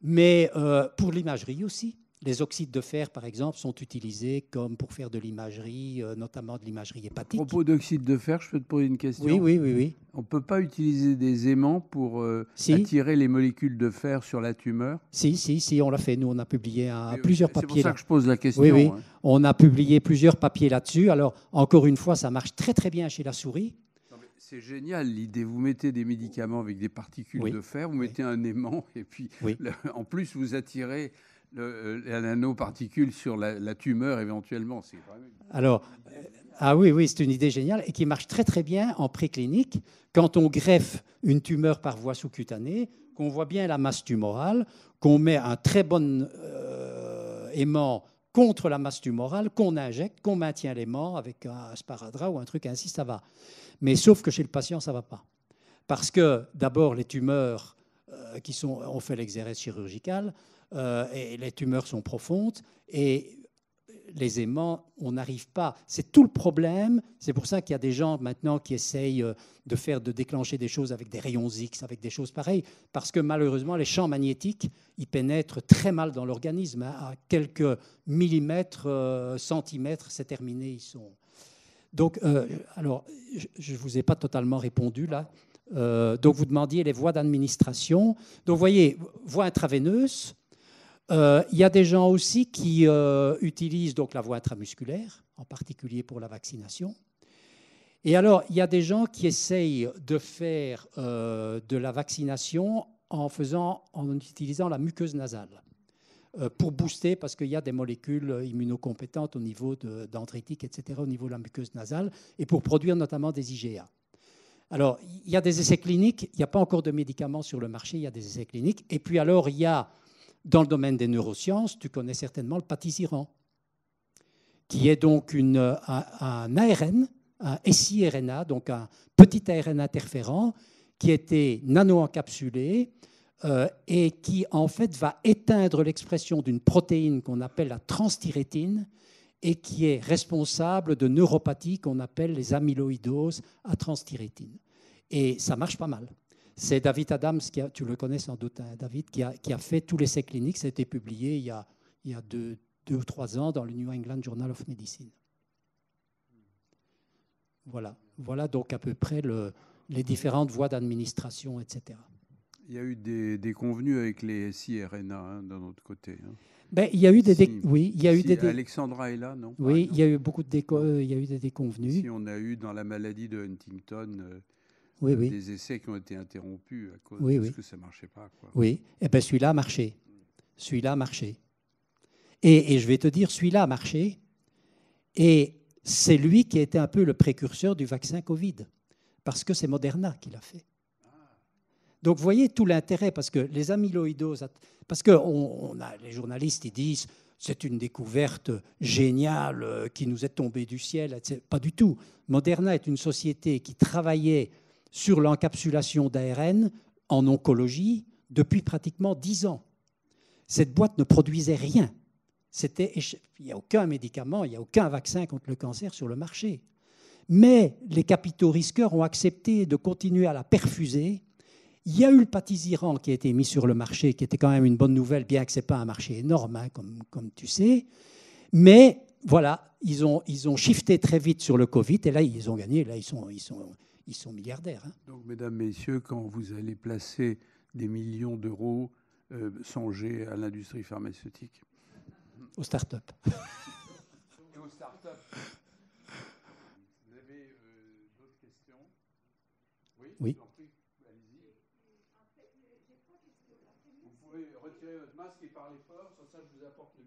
Mais euh, pour l'imagerie aussi, les oxydes de fer, par exemple, sont utilisés comme pour faire de l'imagerie, euh, notamment de l'imagerie hépatique. À propos d'oxyde de fer, je peux te poser une question Oui, oui, oui. On ne peut pas utiliser des aimants pour euh, attirer les molécules de fer sur la tumeur Si, si, si, on l'a fait. Nous, on a publié plusieurs papiers. C'est pour ça que je pose la question. Oui, oui. On a publié plusieurs papiers là-dessus. Alors, encore une fois, ça marche très, très bien chez la souris. C'est génial l'idée. Vous mettez des médicaments avec des particules de fer, vous mettez un aimant, et puis en plus vous attirez euh, un la nanoparticule sur la, tumeur éventuellement. Alors, euh, ah oui, oui, c'est une idée géniale et qui marche très très bien en préclinique. Quand on greffe une tumeur par voie sous-cutanée, qu'on voit bien la masse tumorale, qu'on met un très bon euh, aimant contre la masse tumorale, qu'on injecte, qu'on maintient l'aimant avec un sparadrap ou un truc ainsi, ça va. Mais sauf que chez le patient, ça ne va pas. Parce que d'abord, les tumeurs qui sont, ont fait l'exérèse chirurgicale euh, et les tumeurs sont profondes, et les aimants, on n'arrive pas. C'est tout le problème. C'est pour ça qu'il y a des gens maintenant qui essayent euh, de faire, de déclencher des choses avec des rayons X, avec des choses pareilles, parce que malheureusement, les champs magnétiques, ils pénètrent très mal dans l'organisme. Hein. À quelques millimètres, euh, centimètres, c'est terminé, ils sont. Donc, alors, je ne vous ai pas totalement répondu là. donc, vous demandiez les voies d'administration. Donc, vous voyez, voie intraveineuse, euh, il y a des gens aussi qui euh, utilisent donc la voie intramusculaire, en particulier pour la vaccination. Et alors, il y a des gens qui essayent de faire euh, de la vaccination en, faisant, en utilisant la muqueuse nasale pour booster, parce qu'il y a des molécules immunocompétentes au niveau d'endritique etc., au niveau de la muqueuse nasale, et pour produire notamment des IGA. Alors, il y a des essais cliniques, il n'y a pas encore de médicaments sur le marché, il y a des essais cliniques. Et puis alors, il y a dans le domaine des neurosciences, tu connais certainement le patisiran, qui est donc un, ARN, un siRNA, donc un petit ARN interférent, qui était nano-encapsulé euh, et qui en fait va éteindre l'expression d'une protéine qu'on appelle la transthyrétine et qui est responsable de neuropathies qu'on appelle les amyloïdoses à transthyrétine. Et ça marche pas mal. C'est David Adams, qui tu le connais sans doute, hein, David, qui a, fait tous les essais cliniques. Ça a été publié il y a, deux, ou trois ans dans le New England Journal of Medicine. Voilà, voilà donc à peu près les différentes voies d'administration, etc. Il y a eu des, convenus avec les SIRNA hein, d'un autre côté. Hein. Ben, il y a eu des, il Alexandra est là, non Oui, ah, il y a eu beaucoup de euh, il des déconvenus. Si on a eu dans la maladie de Huntington euh, oui, oui. des essais qui ont été interrompus à cause parce que ça marchait pas. Oui, et eh bien celui-là a marché. Celui-là a marché. Et, je vais te dire, celui-là a marché. Et c'est lui qui a été un peu le précurseur du vaccin Covid, parce que c'est Moderna qui l'a fait. Donc vous voyez tout l'intérêt, parce que les amyloïdoses, parce que a, les journalistes, ils disent, c'est une découverte géniale euh, qui nous est tombée du ciel. Pas du tout. Moderna est une société qui travaillait sur l'encapsulation d'ARN en oncologie depuis pratiquement dix ans. Cette boîte ne produisait rien. il n'y a aucun médicament, il n'y a aucun vaccin contre le cancer sur le marché. Mais les capitaux risqueurs ont accepté de continuer à la perfuser. Il y a eu le pâtisiran qui a été mis sur le marché, qui était quand même une bonne nouvelle, bien que ce n'est pas un marché énorme, hein, comme, tu sais. Mais voilà, ils ont, ils shifté très vite sur le Covid, et là, ils ont gagné, là, ils ils sont, ils sont milliardaires. Hein. Donc, mesdames, messieurs, quand vous allez placer des millions d'euros, euh, songez à l'industrie pharmaceutique. Aux start-up. Et aux start-up. Vous avez euh, d'autres questions Oui, oui. Vous pouvez retirer votre masque et parler fort, ça je vous apporte le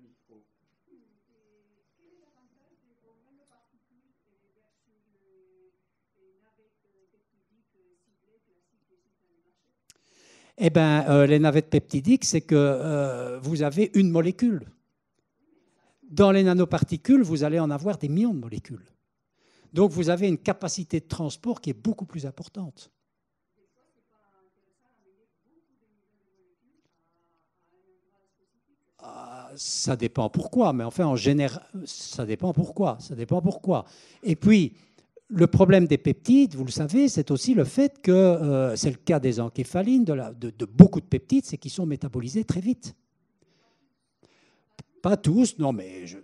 Eh bien, euh, les navettes peptidiques, c'est que euh, vous avez une molécule. Dans les nanoparticules, vous allez en avoir des millions de molécules. Donc vous avez une capacité de transport qui est beaucoup plus importante. Ah, ça dépend pourquoi, mais enfin en général, ça dépend pourquoi, ça dépend pourquoi. Et puis, le problème des peptides, vous le savez, c'est aussi le fait que, euh, c'est le cas des encéphalines, de, beaucoup de peptides, c'est qu'ils sont métabolisés très vite. Pas tous, non, mais je,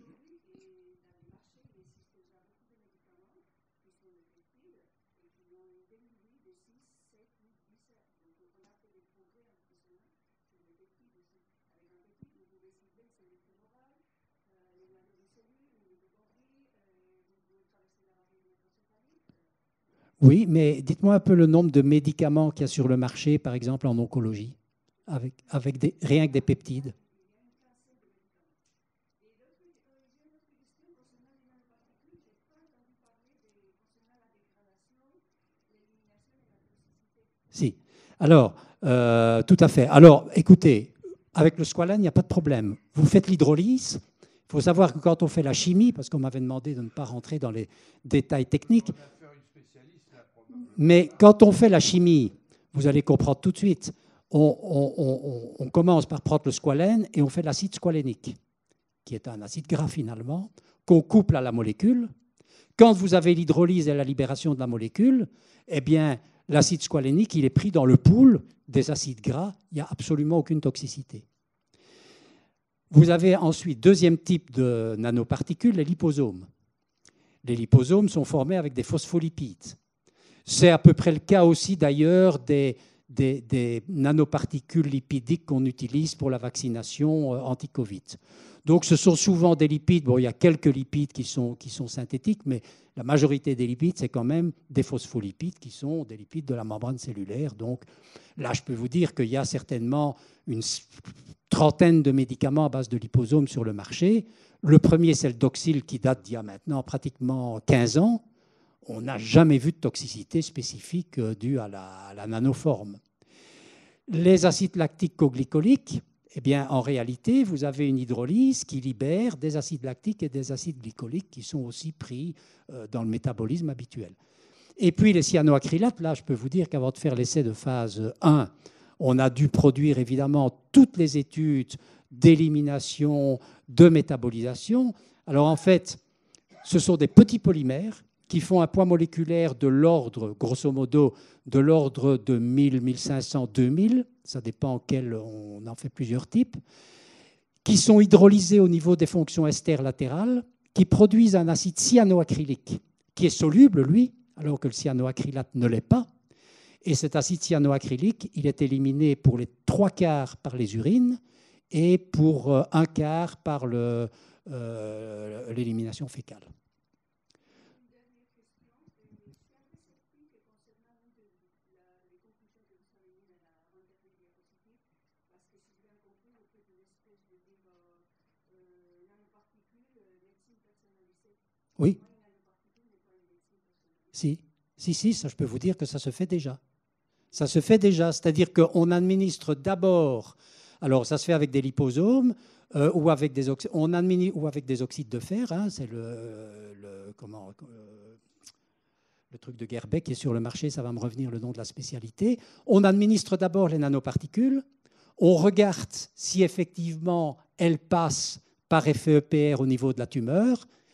Oui, mais dites-moi un peu le nombre de médicaments qu'il y a sur le marché, par exemple en oncologie, avec, rien que des peptides. Si. Alors, euh, tout à fait. Alors, écoutez, avec le squalane, il n'y a pas de problème. Vous faites l'hydrolyse. Il faut savoir que quand on fait la chimie, parce qu'on m'avait demandé de ne pas rentrer dans les détails techniques, mais quand on fait la chimie, vous allez comprendre tout de suite. On, commence par prendre le squalène et on fait l'acide squalénique, qui est un acide gras finalement, qu'on couple à la molécule. Quand vous avez l'hydrolyse et la libération de la molécule, eh bien, l'acide squalénique, il est pris dans le pool des acides gras. Il n'y a absolument aucune toxicité. Vous avez ensuite deuxième type de nanoparticules, les liposomes. Les liposomes sont formés avec des phospholipides. C'est à peu près le cas aussi d'ailleurs des, nanoparticules lipidiques qu'on utilise pour la vaccination euh, anti-Covid. Donc ce sont souvent des lipides, bon il y a quelques lipides qui sont, synthétiques, mais la majorité des lipides, c'est quand même des phospholipides qui sont des lipides de la membrane cellulaire. Donc là, je peux vous dire qu'il y a certainement une trentaine de médicaments à base de liposomes sur le marché. Le premier, c'est le Doxil, qui date d'il y a maintenant pratiquement 15 ans on n'a jamais vu de toxicité spécifique euh, due à la, nanoforme. Les acides lactiques coglycoliques, eh bien, en réalité, vous avez une hydrolyse qui libère des acides lactiques et des acides glycoliques qui sont aussi pris euh, dans le métabolisme habituel. Et puis les cyanoacrylates, là, je peux vous dire qu'avant de faire l'essai de phase 1, on a dû produire évidemment toutes les études d'élimination, de métabolisation. Alors en fait, ce sont des petits polymères qui font un poids moléculaire de l'ordre, grosso modo, de l'ordre de 1000, 1500, 2000, ça dépend quel, on en fait plusieurs types, qui sont hydrolysés au niveau des fonctions ester latérales, qui produisent un acide cyanoacrylique, qui est soluble, lui, alors que le cyanoacrylate ne l'est pas. Et cet acide cyanoacrylique, il est éliminé pour les trois quarts par les urines et pour euh, un quart par euh, l'élimination fécale. Oui. Si, si, si, ça, je peux vous dire que ça se fait déjà. Ça se fait déjà, c'est-à-dire qu'on administre d'abord, alors ça se fait avec des liposomes euh, ou, avec des on ou avec des oxydes de fer, hein, c'est le, comment, euh, le truc de Gerbeck qui est sur le marché, ça va me revenir le nom de la spécialité. On administre d'abord les nanoparticules, on regarde si effectivement elles passent par effet EPR au niveau de la tumeur,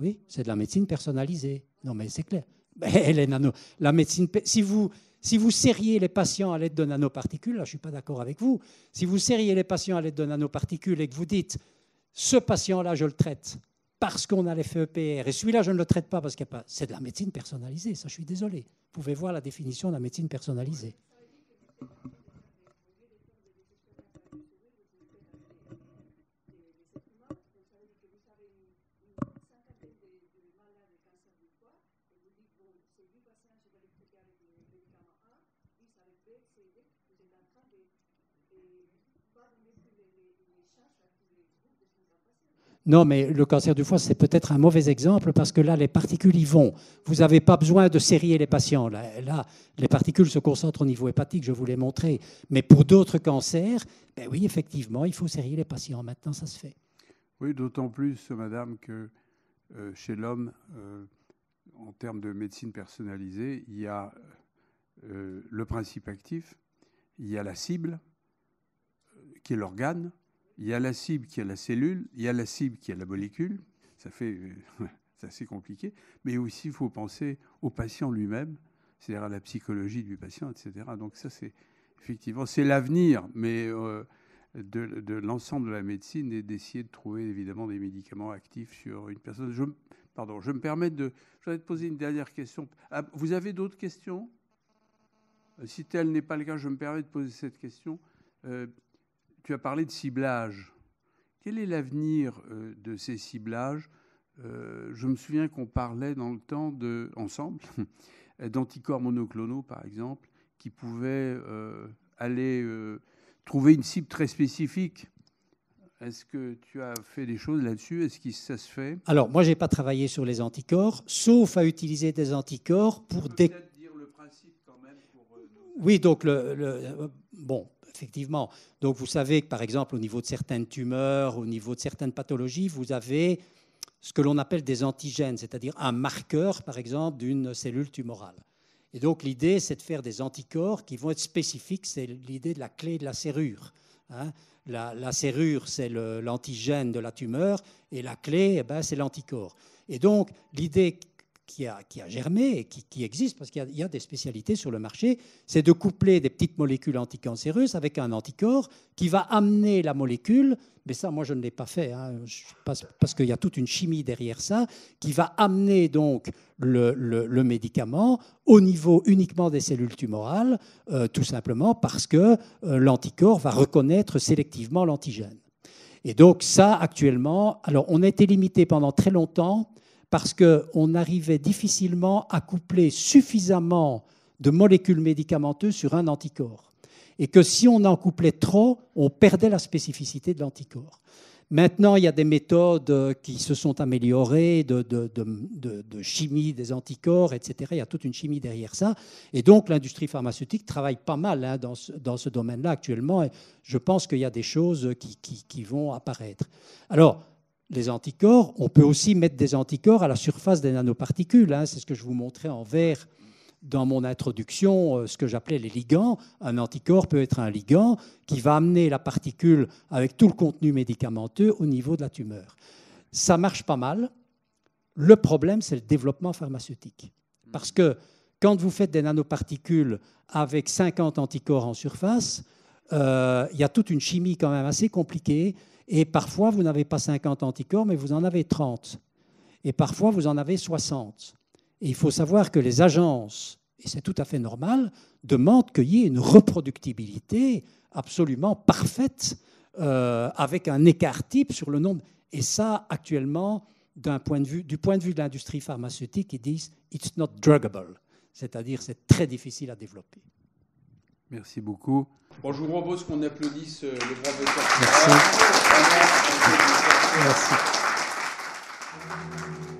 Oui, c'est de la médecine personnalisée. Non, mais c'est clair. la médecine, si vous, si serriez les patients à l'aide de nanoparticules, là, je ne suis pas d'accord avec vous. Si vous serriez les patients à l'aide de nanoparticules et que vous dites, ce patient-là, je le traite parce qu'on a l'effet EPR et celui-là, je ne le traite pas parce qu'il n'y a pas. C'est de la médecine personnalisée, ça, je suis désolé. Vous pouvez voir la définition de la médecine personnalisée. Non, mais le cancer du foie, c'est peut-être un mauvais exemple parce que là, les particules y vont. Vous n'avez pas besoin de serrer les patients. Là, les particules se concentrent au niveau hépatique, je vous l'ai montré. Mais pour d'autres cancers, ben oui, effectivement, il faut serrer les patients. Maintenant, ça se fait. Oui, d'autant plus, madame, que euh, chez l'homme, euh, en termes de médecine personnalisée, il y a euh, le principe actif, il y a la cible, qui est l'organe, il y a la cible qui est la cellule, il y a la cible qui est la molécule, ça fait euh, c'est assez compliqué, mais aussi il faut penser au patient lui-même, c'est-à-dire à la psychologie du patient, etc. Donc ça c'est effectivement c'est l'avenir, mais euh, de, l'ensemble de la médecine et d'essayer de trouver évidemment des médicaments actifs sur une personne. pardon, je me permets de, je te poser une dernière question. Ah, vous avez d'autres questions euh, Si tel n'est pas le cas, je me permets de poser cette question tu as parlé de ciblage. Quel est l'avenir euh, de ces ciblages euh, Je me souviens qu'on parlait dans le temps de, ensemble d'anticorps monoclonaux, par exemple, qui pouvaient euh, aller trouver une cible très spécifique. Est-ce que tu as fait des choses là-dessus Est-ce que ça se fait Alors, moi, je n'ai pas travaillé sur les anticorps, sauf à utiliser des anticorps pour peut-être Dire le principe quand même pour... Oui, donc, le... bon, effectivement. Donc vous savez que par exemple au niveau de certaines tumeurs, au niveau de certaines pathologies, vous avez ce que l'on appelle des antigènes, c'est-à-dire un marqueur par exemple d'une cellule tumorale. Et donc l'idée c'est de faire des anticorps qui vont être spécifiques, c'est l'idée de la clé de la serrure. Hein. la, serrure, c'est l'antigène de la tumeur, et la clé, eh ben, c'est l'anticorps. Et donc, l'idée qui a, germé et qui, existe, parce qu'il y, a des spécialités sur le marché, c'est de coupler des petites molécules anticancéreuses avec un anticorps qui va amener la molécule, mais ça, moi, je ne l'ai pas fait, hein. parce, qu'il y a toute une chimie derrière ça, qui va amener donc le, médicament au niveau uniquement des cellules tumorales, euh, tout simplement parce que euh, l'anticorps va reconnaître sélectivement l'antigène. Et donc ça, actuellement, alors on a été limité pendant très longtemps parce qu'on arrivait difficilement à coupler suffisamment de molécules médicamenteuses sur un anticorps. Et que si on en couplait trop, on perdait la spécificité de l'anticorps. Maintenant, il y a des méthodes euh, qui se sont améliorées, de, de, chimie des anticorps, etc. Il y a toute une chimie derrière ça. Et donc, l'industrie pharmaceutique travaille pas mal hein, dans ce, domaine-là actuellement. Et je pense qu'il y a des choses qui, qui vont apparaître. Alors, des anticorps. On peut aussi mettre des anticorps à la surface des nanoparticules. Hein. C'est ce que je vous montrais en vert dans mon introduction, euh, ce que j'appelais les ligands. Un anticorps peut être un ligand qui va amener la particule avec tout le contenu médicamenteux au niveau de la tumeur. Ça marche pas mal. Le problème, c'est le développement pharmaceutique. Parce que quand vous faites des nanoparticules avec 50 anticorps en surface, euh, il y a toute une chimie quand même assez compliquée et parfois, vous n'avez pas 50 anticorps, mais vous en avez 30. Et parfois, vous en avez 60. Et il faut savoir que les agences, et c'est tout à fait normal, demandent qu'il y ait une reproductibilité absolument parfaite euh, avec un écart type sur le nombre. Et ça, actuellement, point de vue, du point de vue de l'industrie pharmaceutique, ils disent it's not druggable, c'est-à-dire c'est très difficile à développer. Merci beaucoup. Bon, je vous propose qu'on applaudisse euh, le brave docteur. Merci. Merci.